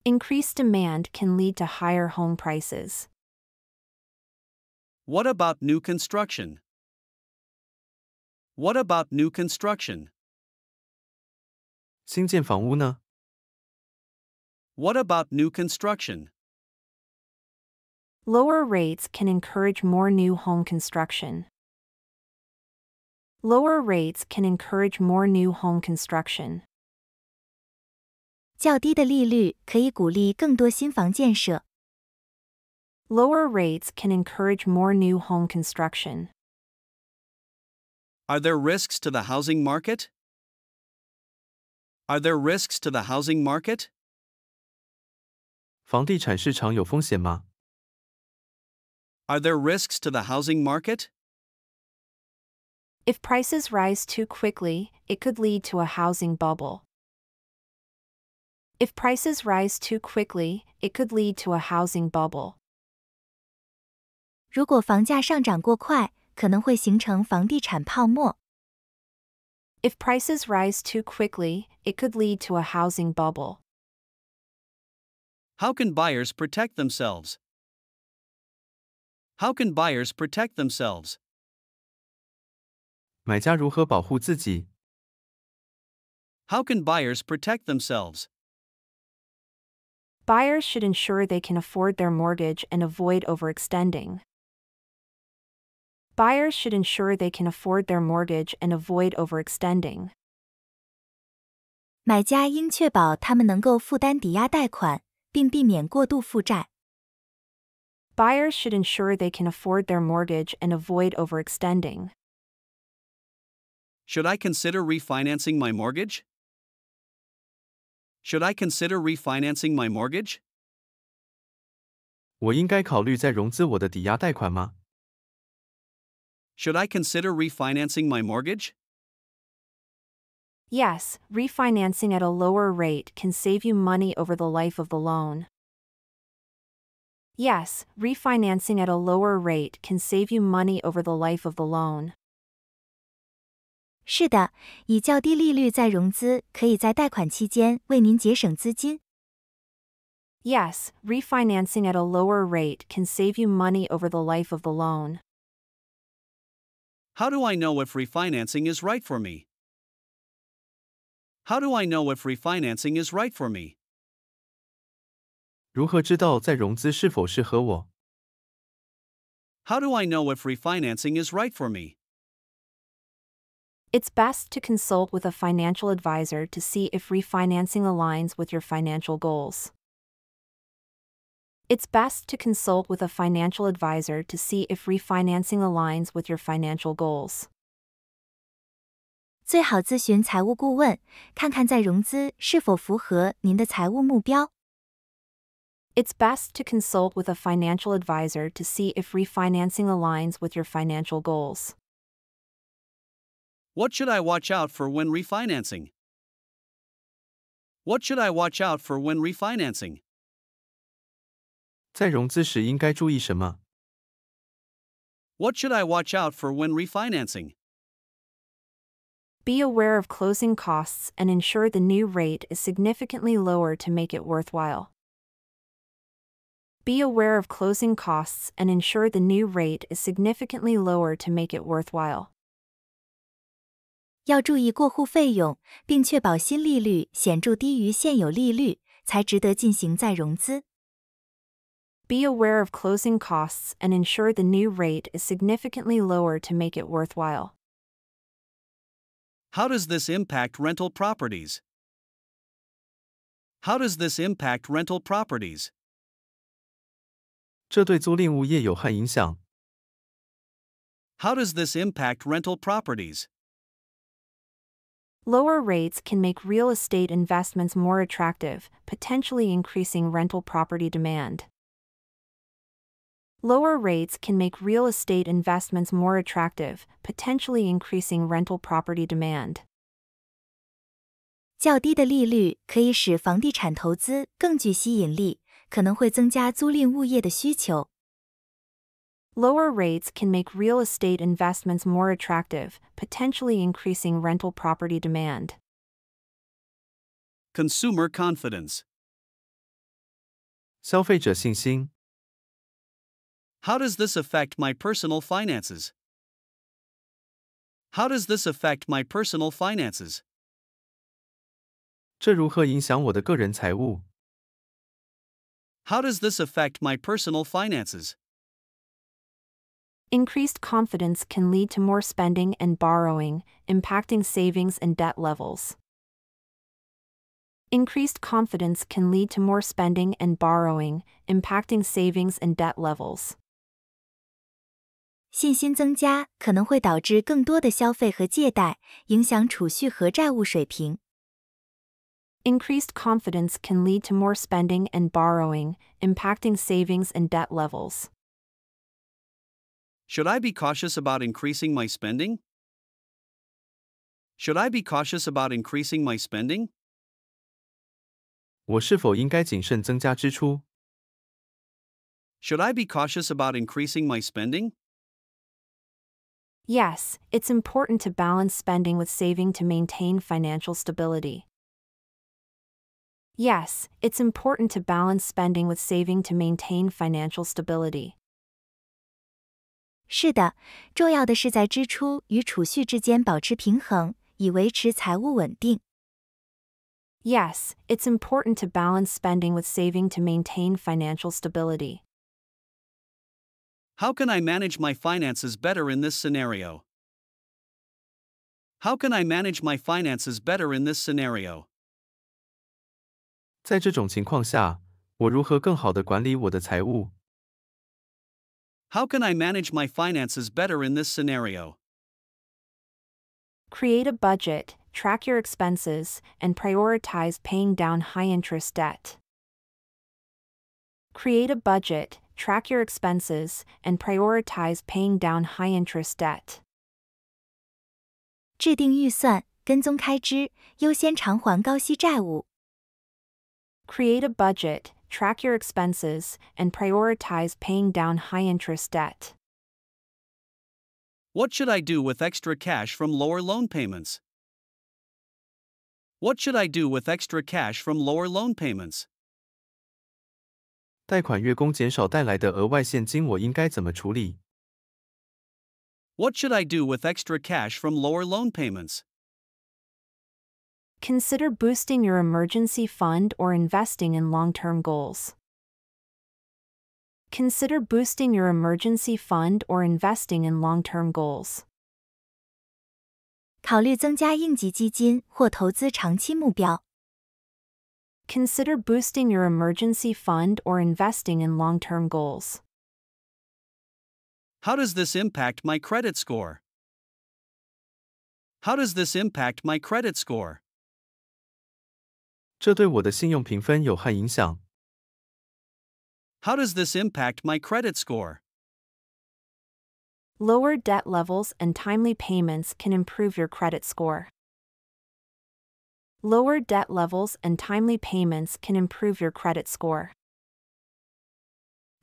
[SPEAKER 2] Increased demand can lead to higher home prices.
[SPEAKER 1] What about new construction? What about new construction? 新建房屋呢? What about new construction?
[SPEAKER 2] Lower rates can encourage more new home construction. Lower rates can encourage more new home construction. 较低的利率可以鼓励更多新房建设。Lower rates can encourage more new home construction.
[SPEAKER 1] Are there risks to the housing market? Are there risks to the housing market? Are there risks to the housing market?
[SPEAKER 2] If prices rise too quickly, it could lead to a housing bubble. If prices rise too quickly, it could lead to a housing bubble. 如果房价上涨过快，可能会形成房地产泡沫。If prices rise too quickly, it could lead to a housing bubble.
[SPEAKER 1] How can buyers protect themselves? How can buyers protect themselves? can buyers protect themselves?
[SPEAKER 2] Buyers should ensure they can afford their mortgage and avoid overextending. Buyers should ensure they can afford their mortgage and avoid overextending. 买家应确
[SPEAKER 3] 保他们能够负担抵押贷款，并避免过度负债。
[SPEAKER 2] Buyers should ensure they can afford their mortgage and avoid overextending.
[SPEAKER 1] Should I consider refinancing my mortgage? Should I consider refinancing my mortgage? 我应该考虑再融资我的抵押贷款吗？should I consider refinancing my mortgage?
[SPEAKER 2] Yes, refinancing at a lower rate can save you money over the life of the loan. Yes, refinancing at a lower rate can save you money over the life of the loan.
[SPEAKER 3] 是的，以较低利率再融资，可以在贷款期间为您节省资金。
[SPEAKER 2] Yes, refinancing at a lower rate can save you money over the life of the loan.
[SPEAKER 1] How do I know if refinancing is right for me? How do I know if refinancing is right for me? How do I know if refinancing is right for me?
[SPEAKER 2] It's best to consult with a financial advisor to see if refinancing aligns with your financial goals. It's best to consult with a financial advisor to see if refinancing aligns with your financial goals. 最好咨询财务顾问，看看再融资是否符合您的财务目标。It's best to consult with a financial advisor to see if refinancing aligns with your financial goals.
[SPEAKER 1] What should I watch out for when refinancing? What should I watch out for when refinancing? 在融资时应该注意什么？What should I watch out for when refinancing?
[SPEAKER 2] Be aware of closing costs and ensure the new rate is significantly lower to make it worthwhile. Be aware of closing costs and ensure the new rate is significantly lower to make it worthwhile.
[SPEAKER 3] 要注意过户费用，并确保新利率显著低于现有利率，才值得进行再融资。
[SPEAKER 2] be aware of closing costs and ensure the new rate is significantly lower to make it worthwhile.
[SPEAKER 1] How does this impact rental properties? How does this impact rental properties? How does this impact rental properties?
[SPEAKER 2] Lower rates can make real estate investments more attractive, potentially increasing rental property demand. Lower rates can make real estate investments more attractive, potentially increasing rental property demand. 较低的利
[SPEAKER 3] 率可以使房地产投资更具吸引力，可能会增加租赁物业的
[SPEAKER 2] 需求。Lower rates can make real estate investments more attractive, potentially increasing rental property demand.
[SPEAKER 1] Consumer confidence. 消费者信心 how does this affect my personal finances? How does this affect my personal finances? How does this affect my personal finances?
[SPEAKER 2] Increased confidence can lead to more spending and borrowing, impacting savings and debt levels. Increased confidence can lead to more spending and borrowing, impacting savings and debt levels.
[SPEAKER 3] 信心增加可能会导致
[SPEAKER 2] 更多的消费和借贷，影响储蓄和债务水平。Increased confidence can lead to more spending and borrowing, impacting savings and debt levels.
[SPEAKER 1] Should I be cautious about increasing my spending? Should I be cautious about increasing my spending? 我是否应该谨慎增加支出? Should I be cautious about increasing my spending?
[SPEAKER 2] Yes, it's important to balance spending with saving to maintain financial stability. Yes, it's important to balance spending with saving to maintain financial stability. 是的，重要的是在支出
[SPEAKER 3] 与储蓄之间保持平衡，以维持财务稳定。
[SPEAKER 2] Yes, it's important to balance spending with saving to maintain financial stability.
[SPEAKER 1] How can I manage my finances better in this scenario? How can I manage my finances better in this scenario? how can I manage my finances better in this scenario?
[SPEAKER 2] Create a budget, track your expenses, and prioritize paying down high interest debt. Create a budget, track your expenses, and prioritize paying down high-interest debt. 制定预算，跟踪开支，优先偿还高息债务。Create a budget, track your expenses, and prioritize paying down high-interest debt.
[SPEAKER 1] What should I do with extra cash from lower loan payments? What should I do with extra cash from lower loan payments? 贷款月供减少带来的额外现金，我应该怎么处理？What should I do with extra cash from lower loan payments?
[SPEAKER 2] Consider boosting your emergency fund or investing in long term goals. Consider boosting your emergency fund or investing in long term goals. 考虑增加应急基金或投资长期目标。consider boosting your emergency fund or investing in long term goals.
[SPEAKER 1] How does this impact my credit score? How does this impact my credit score? 这对我的信用评分有害影响。How does this impact my credit score?
[SPEAKER 2] Lower debt levels and timely payments can improve your credit score. Lower debt levels and timely payments can improve your credit score.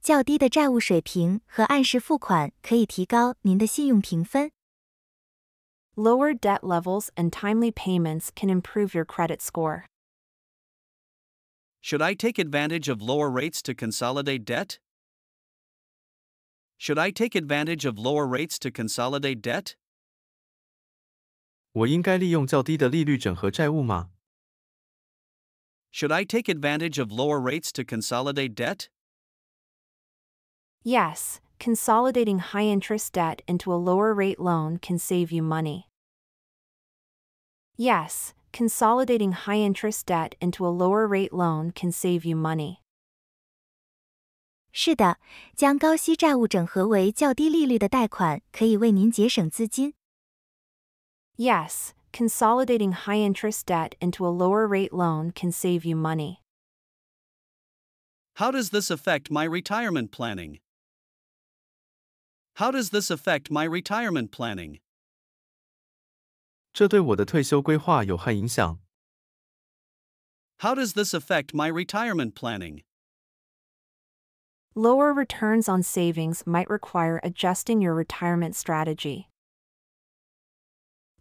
[SPEAKER 2] 较
[SPEAKER 3] 低的债务水平和按时付款可以提高您的信用评分。
[SPEAKER 2] Lower debt levels and timely payments can improve your credit score.
[SPEAKER 1] Should I take advantage of lower rates to consolidate debt? Should I take advantage of lower rates to consolidate debt? 我应该利用较低的利率整合债务吗？Should I take advantage of lower rates to consolidate debt?
[SPEAKER 2] Yes, consolidating high interest debt into a lower rate loan can save you money. Yes, consolidating high interest debt into a lower rate loan can save you money. 是的，
[SPEAKER 3] 将高息债务整合为较低利率的贷款，可以为您节省资金。
[SPEAKER 2] Yes, consolidating high-interest debt into a lower-rate loan can save you money.
[SPEAKER 1] How does this affect my retirement planning? How does this affect my retirement planning? How does this affect my retirement planning?
[SPEAKER 2] Lower returns on savings might require adjusting your retirement strategy.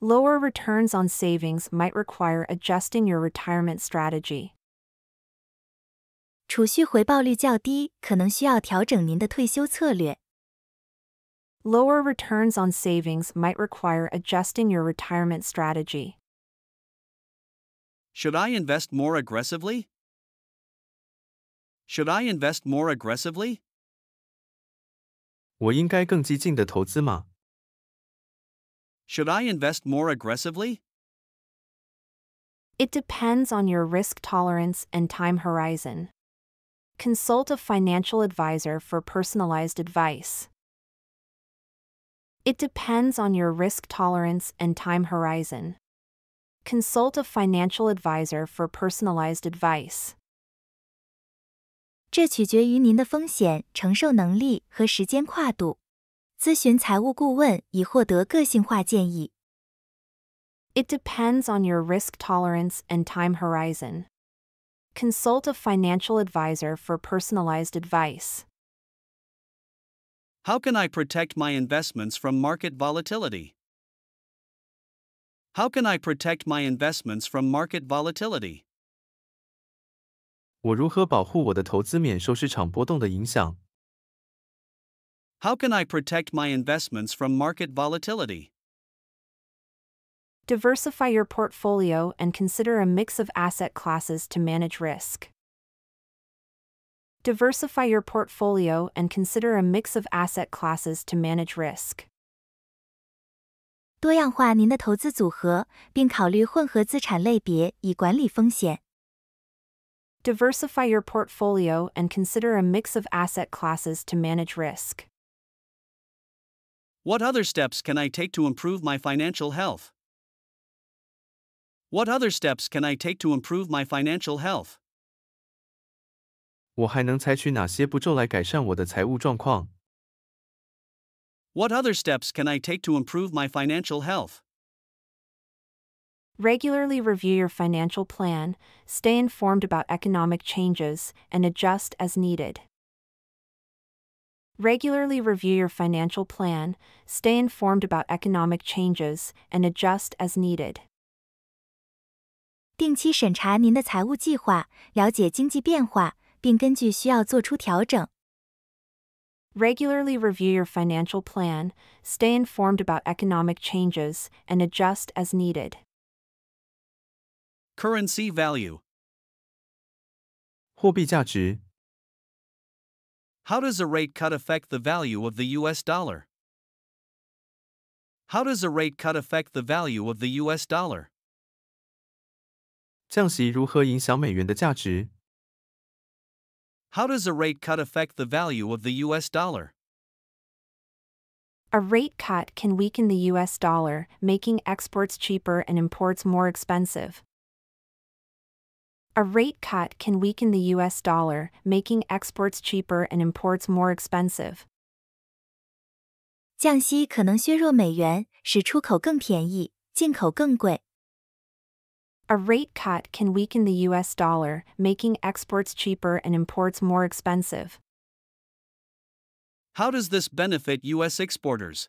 [SPEAKER 2] Lower returns on savings might require adjusting your retirement strategy. 储蓄回报率较低，可能需要调整您的退休策略。Lower returns on savings might require adjusting your retirement strategy.
[SPEAKER 1] Should I invest more aggressively? Should I invest more aggressively? 我应该更激进的投资吗？should I invest more aggressively?
[SPEAKER 2] It depends on your risk tolerance and time horizon. Consult a financial advisor for personalized advice. It depends on your risk tolerance and time horizon. Consult a financial advisor for personalized advice. 这取决于您的风险承受能力和时间跨度。咨询财务顾问以获得个性化建议。It depends on your risk tolerance and time horizon. Consult a financial advisor for personalized advice.
[SPEAKER 1] How can I protect my investments from market volatility? How can I protect my investments from market volatility? 我如何保护我的投资免受市场波动的影响？how can I protect my investments from market volatility?
[SPEAKER 2] Diversify your portfolio and consider a mix of asset classes to manage risk. Diversify your portfolio and consider a mix of asset classes to manage risk.
[SPEAKER 3] 多样化您的投资组合，并考虑混合资产类别以管理风险。
[SPEAKER 2] Diversify your portfolio and consider a mix of asset classes to manage risk.
[SPEAKER 1] What other steps can I take to improve my financial health? What other steps can I take to improve my financial health? What other steps can I take to improve my financial health?
[SPEAKER 2] Regularly review your financial plan, stay informed about economic changes, and adjust as needed. Regularly review your financial plan, stay informed about economic changes, and adjust as needed. 定期审查您的财
[SPEAKER 3] 务计划，了解经济变化，并根据需要做出调整。
[SPEAKER 2] Regularly review your financial plan, stay informed about economic changes, and adjust as needed.
[SPEAKER 1] Currency value 货币价值 how does a rate cut affect the value of the US dollar? How does a rate cut affect the value of the US dollar? How does a rate cut affect the value of the US dollar?
[SPEAKER 2] A rate cut can weaken the US dollar, making exports cheaper and imports more expensive. A rate cut can weaken the US dollar, making exports cheaper and imports more expensive. 降息可能削弱美元，使出口更便宜，进口更贵。A rate cut can weaken the US dollar, making exports cheaper and imports more expensive.
[SPEAKER 1] How does this benefit US exporters?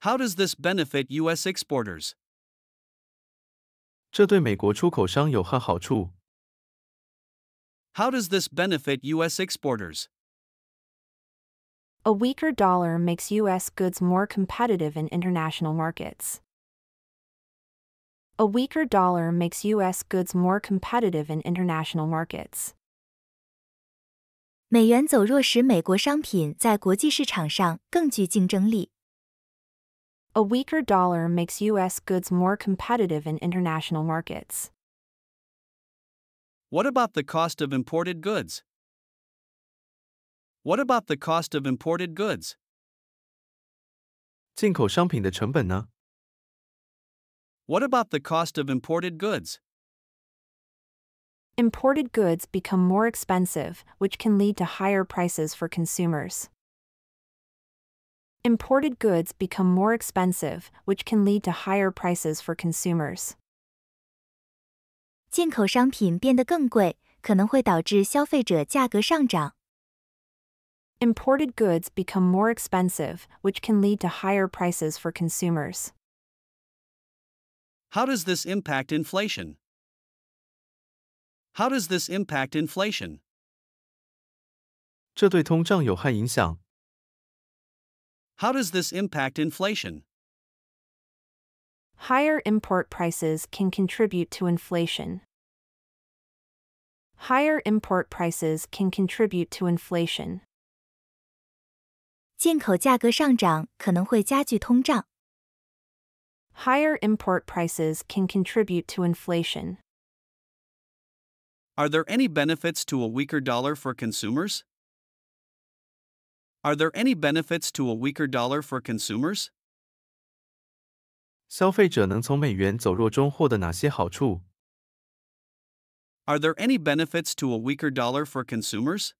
[SPEAKER 1] How does this benefit US exporters? 这对美国出口商有何好处？How does this benefit U.S. exporters?
[SPEAKER 2] A weaker dollar makes U.S. goods more competitive in international markets. A weaker dollar makes U.S. goods more competitive in international markets. A weaker dollar makes U.S. goods more competitive in international markets.
[SPEAKER 1] What about the cost of imported goods? What about the cost of imported goods? 进口商品的成本呢? What about the cost of imported goods?
[SPEAKER 2] Imported goods become more expensive, which can lead to higher prices for consumers. Imported goods become more expensive, which can lead to higher prices for consumers. Imported goods become more expensive, which can lead to higher prices for consumers.
[SPEAKER 1] How does this impact inflation? How does this impact inflation? 这对通胀有害影响，how does this impact inflation?
[SPEAKER 2] Higher import prices can contribute to inflation. Higher import prices can contribute to inflation. Higher import prices can contribute to inflation.
[SPEAKER 1] Are there any benefits to a weaker dollar for consumers? Are there any benefits to a weaker dollar for consumers? Are there any benefits to a weaker dollar for consumers?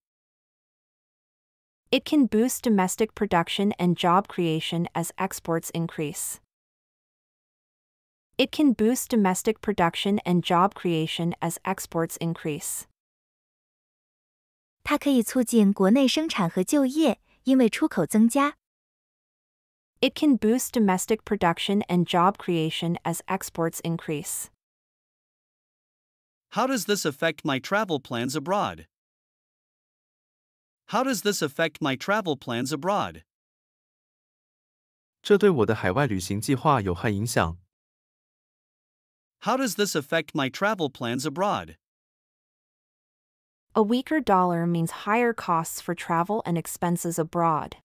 [SPEAKER 2] It can boost domestic production and job creation as exports increase. It can boost domestic production and job creation as exports increase. 它可以促进国内生产和就业，因为出口增加。It can boost domestic production and job creation as exports increase.
[SPEAKER 1] How does this affect my travel plans abroad? How does this affect my travel plans abroad? does this affect my travel plans abroad?
[SPEAKER 2] A weaker dollar means higher costs for travel and expenses abroad.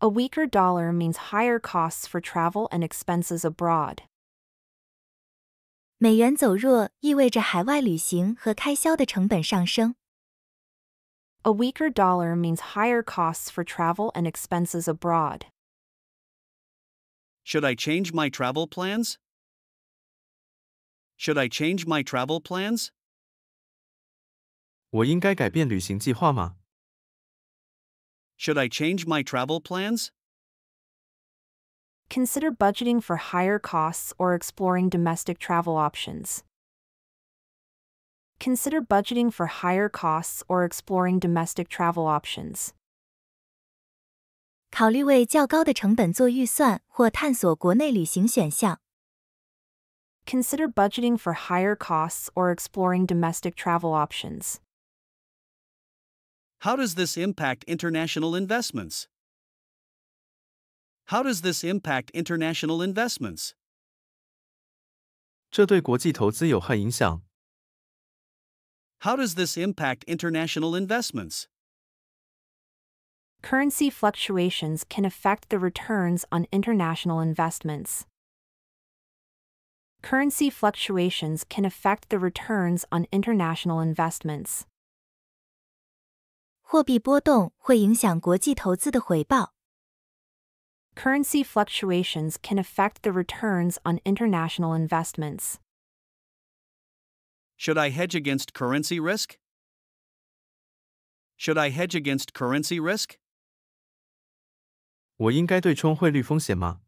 [SPEAKER 2] A weaker dollar means higher costs for travel and expenses abroad. 美
[SPEAKER 3] 元走弱意味着海外旅行和开销的成本上升。
[SPEAKER 2] A weaker dollar means higher costs for travel and expenses abroad.
[SPEAKER 1] Should I change my travel plans? Should I change my travel plans? 我应该改变旅行计划吗？Should I change my travel plans?
[SPEAKER 2] Consider budgeting for higher costs or exploring domestic travel options. Consider budgeting for higher costs or exploring domestic travel options. 考虑为较高的成本做预算或探索国内旅行选项。Consider budgeting for higher costs or exploring domestic travel options.
[SPEAKER 1] How does this impact international investments? How does this impact international investments? How does this impact international investments?
[SPEAKER 2] Currency fluctuations can affect the returns on international investments. Currency fluctuations can affect the returns on international investments. 货币波动会影响国际投资的回报。Currency fluctuations can affect the returns on international investments.
[SPEAKER 1] Should I hedge against currency risk? Should I hedge against currency risk? 我应该对冲汇率风险吗?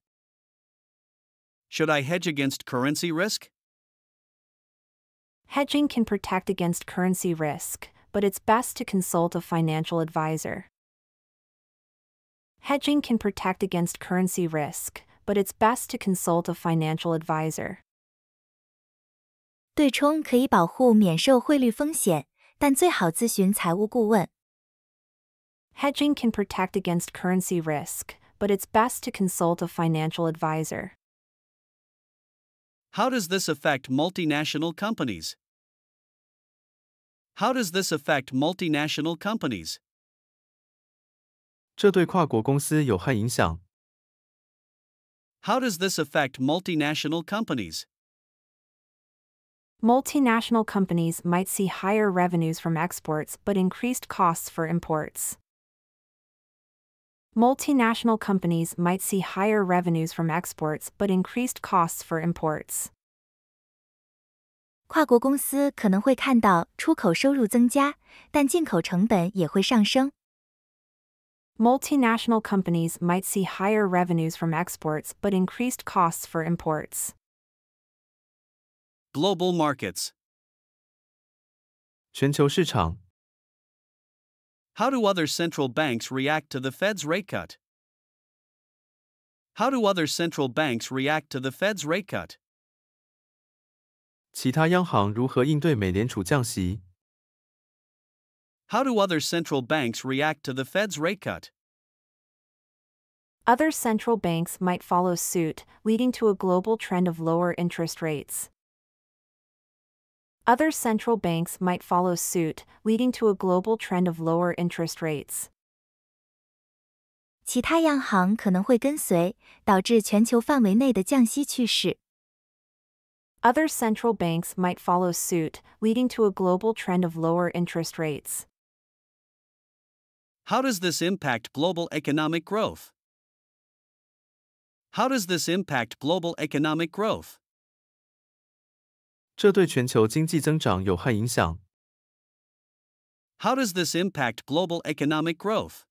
[SPEAKER 1] Should I hedge against currency risk?
[SPEAKER 2] Hedging can protect against currency risk, but it's best to consult a financial advisor. Hedging can protect against currency risk, but it's best to consult a financial advisor. 对冲可以保护免受汇率风险，但最好咨询财务顾问。Hedging can protect against currency risk, but it's best to consult a financial advisor.
[SPEAKER 1] How does this affect multinational companies? How does this affect multinational companies? How does this affect multinational companies?
[SPEAKER 2] Multinational companies might see higher revenues from exports but increased costs for imports. Multinational companies might see higher revenues from exports but increased costs for imports. 跨
[SPEAKER 3] 国公司可能会看到出口收入增加，但进口成本
[SPEAKER 2] 也会上升。Multinational companies might see higher revenues from exports but increased costs for imports.
[SPEAKER 1] Global markets. How do other central banks react to the Fed's rate cut? How do other central banks react to the Fed's rate cut? 其他央行如何应对美联储降息？How do other central banks react to the Fed's rate cut?
[SPEAKER 2] Other central banks might follow suit, leading to a global trend of lower interest rates. Other central banks might follow suit, leading to a global trend of lower interest rates. 其他央行可能会跟随，导致全球范围内的降息趋势。other central banks might follow suit, leading to a global trend of lower interest rates.
[SPEAKER 1] How does this impact global economic growth? How does this impact global economic growth? How does this impact global economic growth?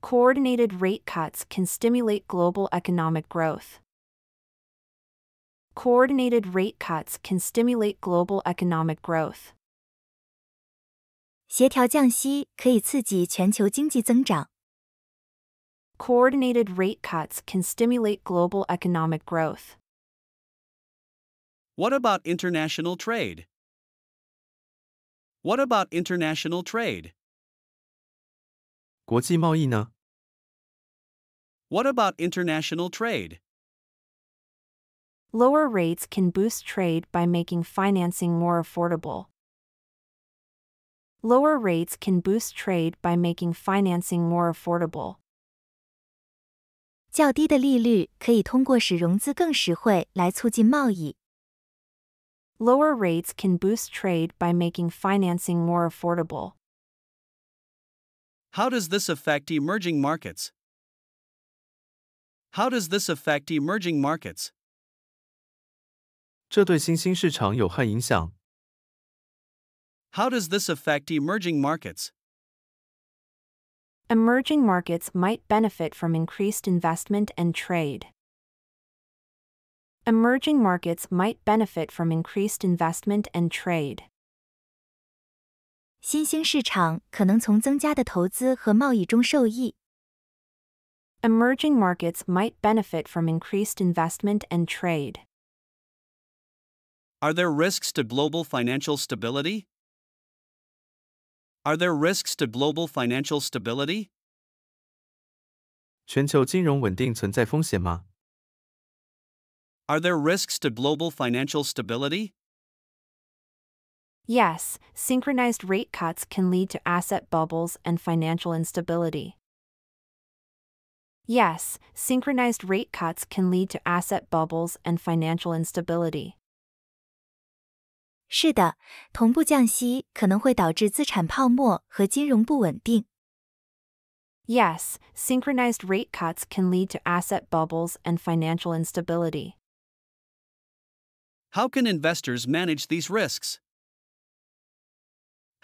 [SPEAKER 2] Coordinated rate cuts can stimulate global economic growth coordinated rate cuts can stimulate global economic growth. 协调降息可以刺激全球经济增长。Coordinated rate cuts can stimulate global economic growth.
[SPEAKER 1] What about international trade? What about international trade? 国际贸易呢? What about international trade?
[SPEAKER 2] Lower rates can boost trade by making financing more affordable. Lower rates can boost trade by making financing more affordable. 较低的利率可以通过使融资更实惠来促进贸易。Lower rates can boost trade by making financing more affordable.
[SPEAKER 1] How does this affect emerging markets? How does this affect emerging markets? 这对新兴市场有害影响。How does this affect emerging markets?
[SPEAKER 2] Emerging markets might benefit from increased investment and trade. Emerging markets might benefit from increased investment and trade. 新兴市场可能从增加的投资和贸易中受益。Emerging markets might benefit from increased investment and trade.
[SPEAKER 1] Are there risks to global financial stability? Are there risks to global financial stability? Are there risks to global financial stability?
[SPEAKER 2] Yes, synchronized rate cuts can lead to asset bubbles and financial instability. Yes, synchronized rate cuts can lead to asset bubbles and financial instability.
[SPEAKER 3] 是的，同步降息可能会导致资产泡沫和金融不稳定。
[SPEAKER 2] Yes, synchronized rate cuts can lead to asset bubbles and financial instability.
[SPEAKER 1] How can investors manage these risks?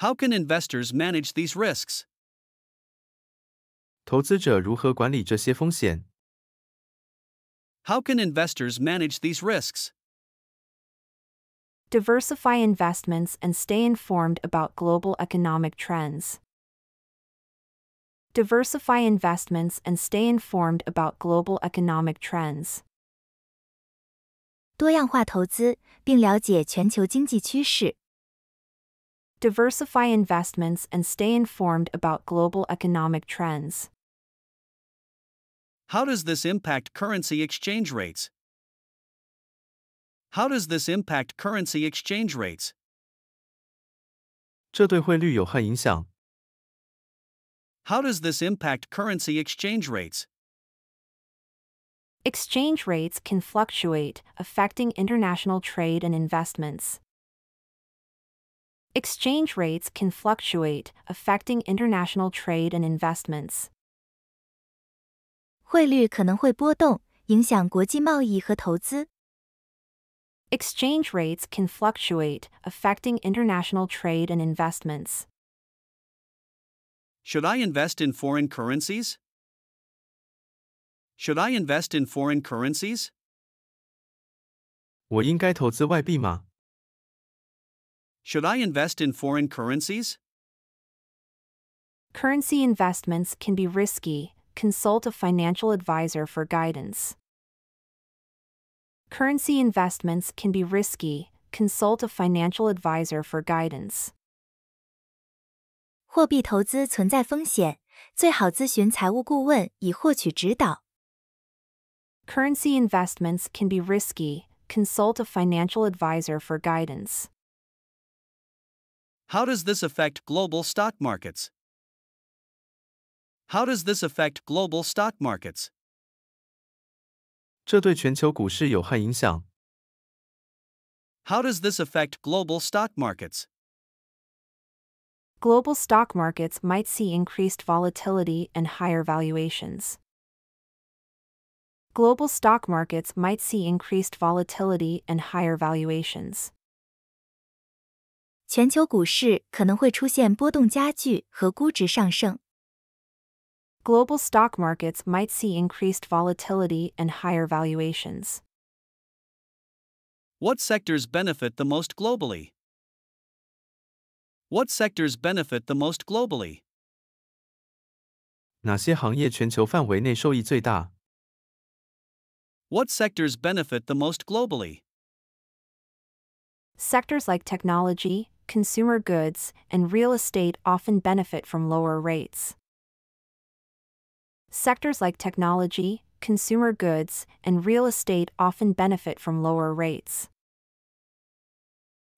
[SPEAKER 1] How can investors manage these risks? How can investors manage these risks?
[SPEAKER 2] diversify investments, and stay informed about global economic trends. Diversify investments and stay informed about global economic trends. Diversify investments and stay informed about global economic trends.
[SPEAKER 1] How does this impact currency exchange rates? How does this impact currency exchange rates? How does this impact currency exchange rates?
[SPEAKER 2] Exchange rates can fluctuate, affecting international trade and investments. Exchange rates can fluctuate, affecting international trade and investments. 汇率可能会波动，影响国
[SPEAKER 3] 际贸易和投资。Exchange
[SPEAKER 2] rates can fluctuate, affecting international trade and investments.
[SPEAKER 1] Should I invest in foreign currencies? Should I invest in foreign currencies? Should I invest in foreign currencies?
[SPEAKER 2] Currency investments can be risky. Consult a financial advisor for guidance. Currency investments can be risky, consult a financial advisor for guidance.
[SPEAKER 3] 货币投资存在风险，最好咨询财务顾问以获取指导。
[SPEAKER 2] Currency investments can be risky. Consult a financial advisor for guidance.
[SPEAKER 1] How does this affect global stock markets? How does this affect global stock markets? 这对全球股市有害影响。How does this affect global stock markets?
[SPEAKER 2] Global stock markets might see increased volatility and higher valuations. Global stock markets might see increased volatility and higher valuations. 全球股市可能会出现波动加剧和估值上升。global stock markets might see increased volatility and higher valuations. What sectors
[SPEAKER 1] benefit the most globally? What sectors benefit the most globally? What sectors benefit the most globally?
[SPEAKER 2] Sectors like technology, consumer goods, and real estate often benefit from lower rates. Sectors like technology, consumer goods, and real estate often benefit from lower rates.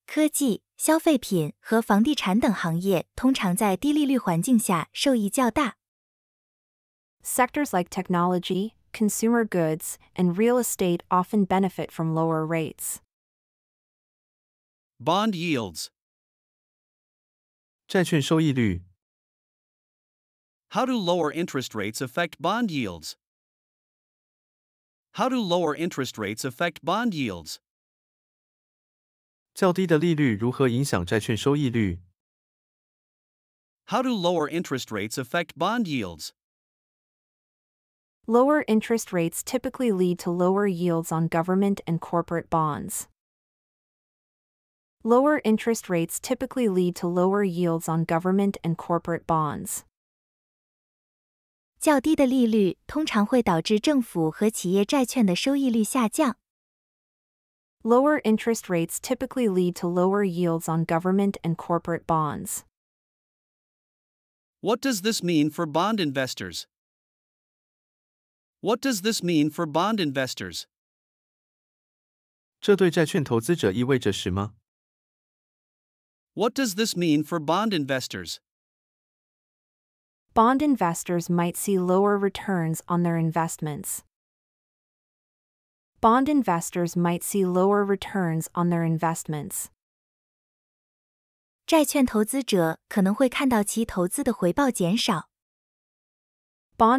[SPEAKER 3] 科技、消费品和房地产等行业通常在
[SPEAKER 2] 低利率环境下受益较大。Sectors like technology, consumer goods, and real estate often benefit from lower rates.
[SPEAKER 1] Bond yields 债券收益率 how do lower interest rates affect bond yields? How do lower interest rates affect bond yields? 较低的利率如何影响债券收益率？How do lower interest rates affect bond yields?
[SPEAKER 2] Lower interest rates typically lead to lower yields on government and corporate bonds. Lower interest rates typically lead to lower yields on government and corporate bonds. 较低的利率通常会导致政府和企业债券的收益率下降。Lower interest rates typically lead to lower yields on government and corporate bonds.
[SPEAKER 1] What does this mean for bond investors? What does this mean for bond investors? What does this mean for bond investors?
[SPEAKER 2] bond investors might see lower returns on their investments. Bond investors might see lower returns on their investments. Bond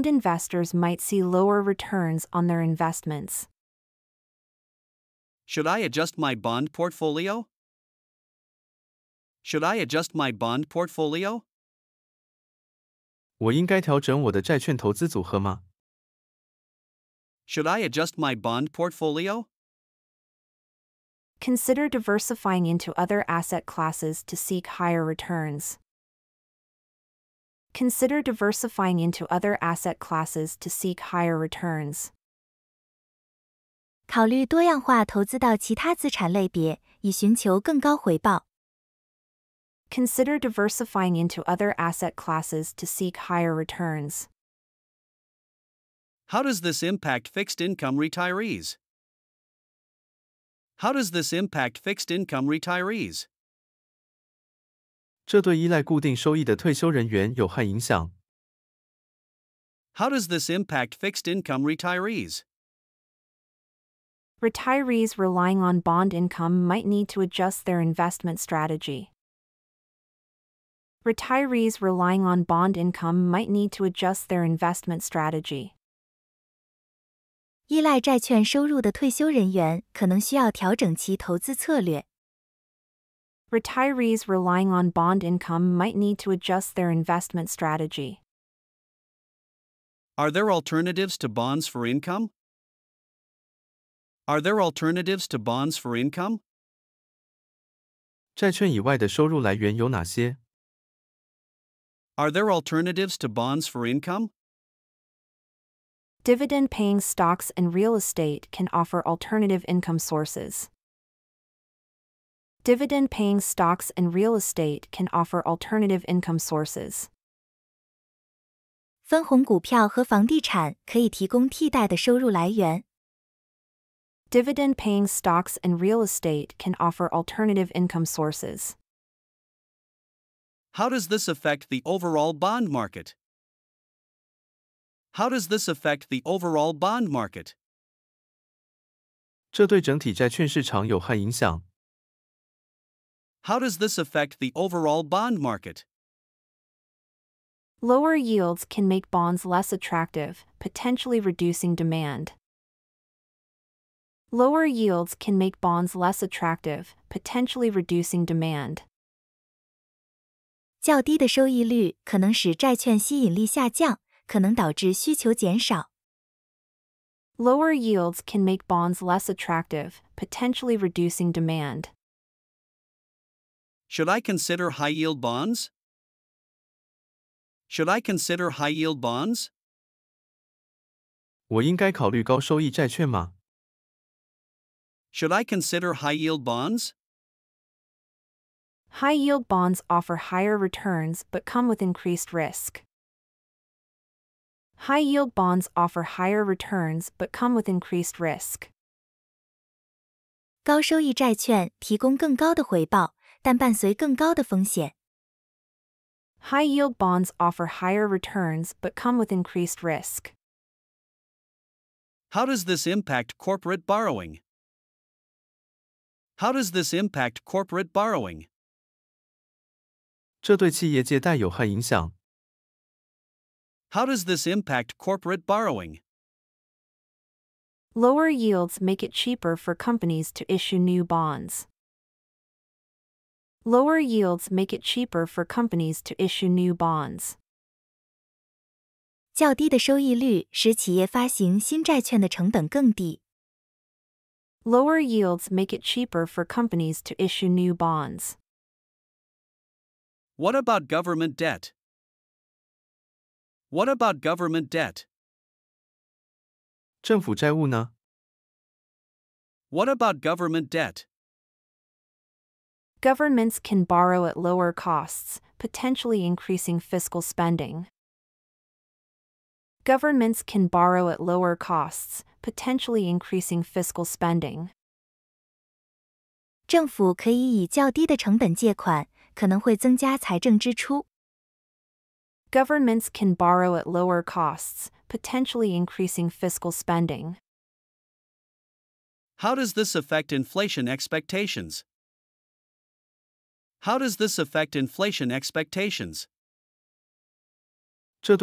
[SPEAKER 2] investors might see lower returns on their investments.
[SPEAKER 1] Should I adjust my bond portfolio? Should I adjust my bond portfolio? 我应该调整我的债券投资组合吗？Should I adjust my bond portfolio?
[SPEAKER 2] Consider diversifying into other asset classes to seek higher returns. Consider diversifying into other asset classes to seek higher returns. 考虑多样化投资到其他资产类别，以寻求更高回报。Consider diversifying into other asset classes to seek higher returns. How does
[SPEAKER 1] this impact fixed income retirees? How does this impact fixed income retirees? 这对依赖固定收益的退休人员有害影响。How does this impact fixed income retirees?
[SPEAKER 2] Retirees relying on bond income might need to adjust their investment strategy retirees relying on bond income might need to adjust their investment strategy. 依赖债券收入的退休人员可能需要调整其投资策略。Retirees relying on bond income might need to adjust their investment strategy.
[SPEAKER 1] Are there alternatives to bonds for income? Are there alternatives to bonds for income? 债券以外的收入来源有哪些？are there alternatives to bonds for income?
[SPEAKER 2] Dividend paying stocks and real estate can offer alternative income sources. Dividend paying stocks and real estate can offer alternative income sources. 分红股票和房地产可以提供替代的收入来源。Dividend paying stocks and real estate can offer alternative income sources.
[SPEAKER 1] How does this affect the overall bond market? How does this affect the overall bond market? 这对整体债券市场有害影响。How does this affect the overall bond market?
[SPEAKER 2] Lower yields can make bonds less attractive, potentially reducing demand. Lower yields can make bonds less attractive, potentially reducing demand. 较低的收益率可能使债券吸引力下降，可能导致需求减少。Lower yields can make bonds less attractive, potentially reducing demand.
[SPEAKER 1] Should I consider high yield bonds? Should I consider high yield bonds? Should I consider high yield bonds?
[SPEAKER 2] High yield bonds offer higher returns but come with increased risk. High yield bonds offer higher returns but come with increased risk. 高收益债券提供更高的回报，但伴随更高的风险。High yield bonds offer higher returns but come with increased risk.
[SPEAKER 1] How does this impact corporate borrowing? How does this impact corporate borrowing? 这对企业借贷有害影响。How does this impact corporate borrowing?
[SPEAKER 2] Lower yields make it cheaper for companies to issue new bonds. Lower yields make it cheaper for companies to issue new bonds. 较低的收益率使企业发行新债券的成本更低。Lower yields make it cheaper for companies to issue new bonds.
[SPEAKER 1] What about government debt? What about government debt?
[SPEAKER 4] 政府债务呢?
[SPEAKER 1] What about government debt?
[SPEAKER 2] Governments can borrow at lower costs, potentially increasing fiscal spending. Governments can borrow at lower costs, potentially increasing fiscal spending. 政府可以以较低的成本借款，可能会增加财政支出。Governments can borrow at lower costs, potentially increasing fiscal spending.
[SPEAKER 1] How does this affect inflation expectations? How does this affect inflation expectations? does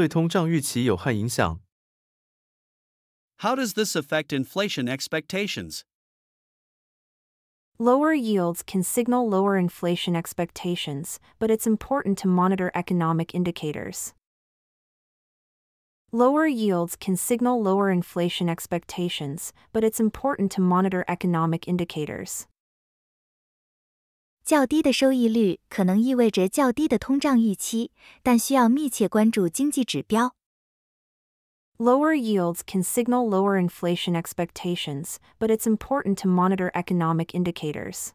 [SPEAKER 1] this affect inflation expectations?
[SPEAKER 2] Lower yields can signal lower inflation expectations, but it's important to monitor economic indicators. Lower yields can signal lower inflation expectations, but it's important to monitor economic indicators.
[SPEAKER 3] 较低的收益率可能意味着较低的通胀预期，
[SPEAKER 2] 但需要密切关注经济指标。Lower yields can signal lower inflation expectations, but it's important to monitor economic indicators.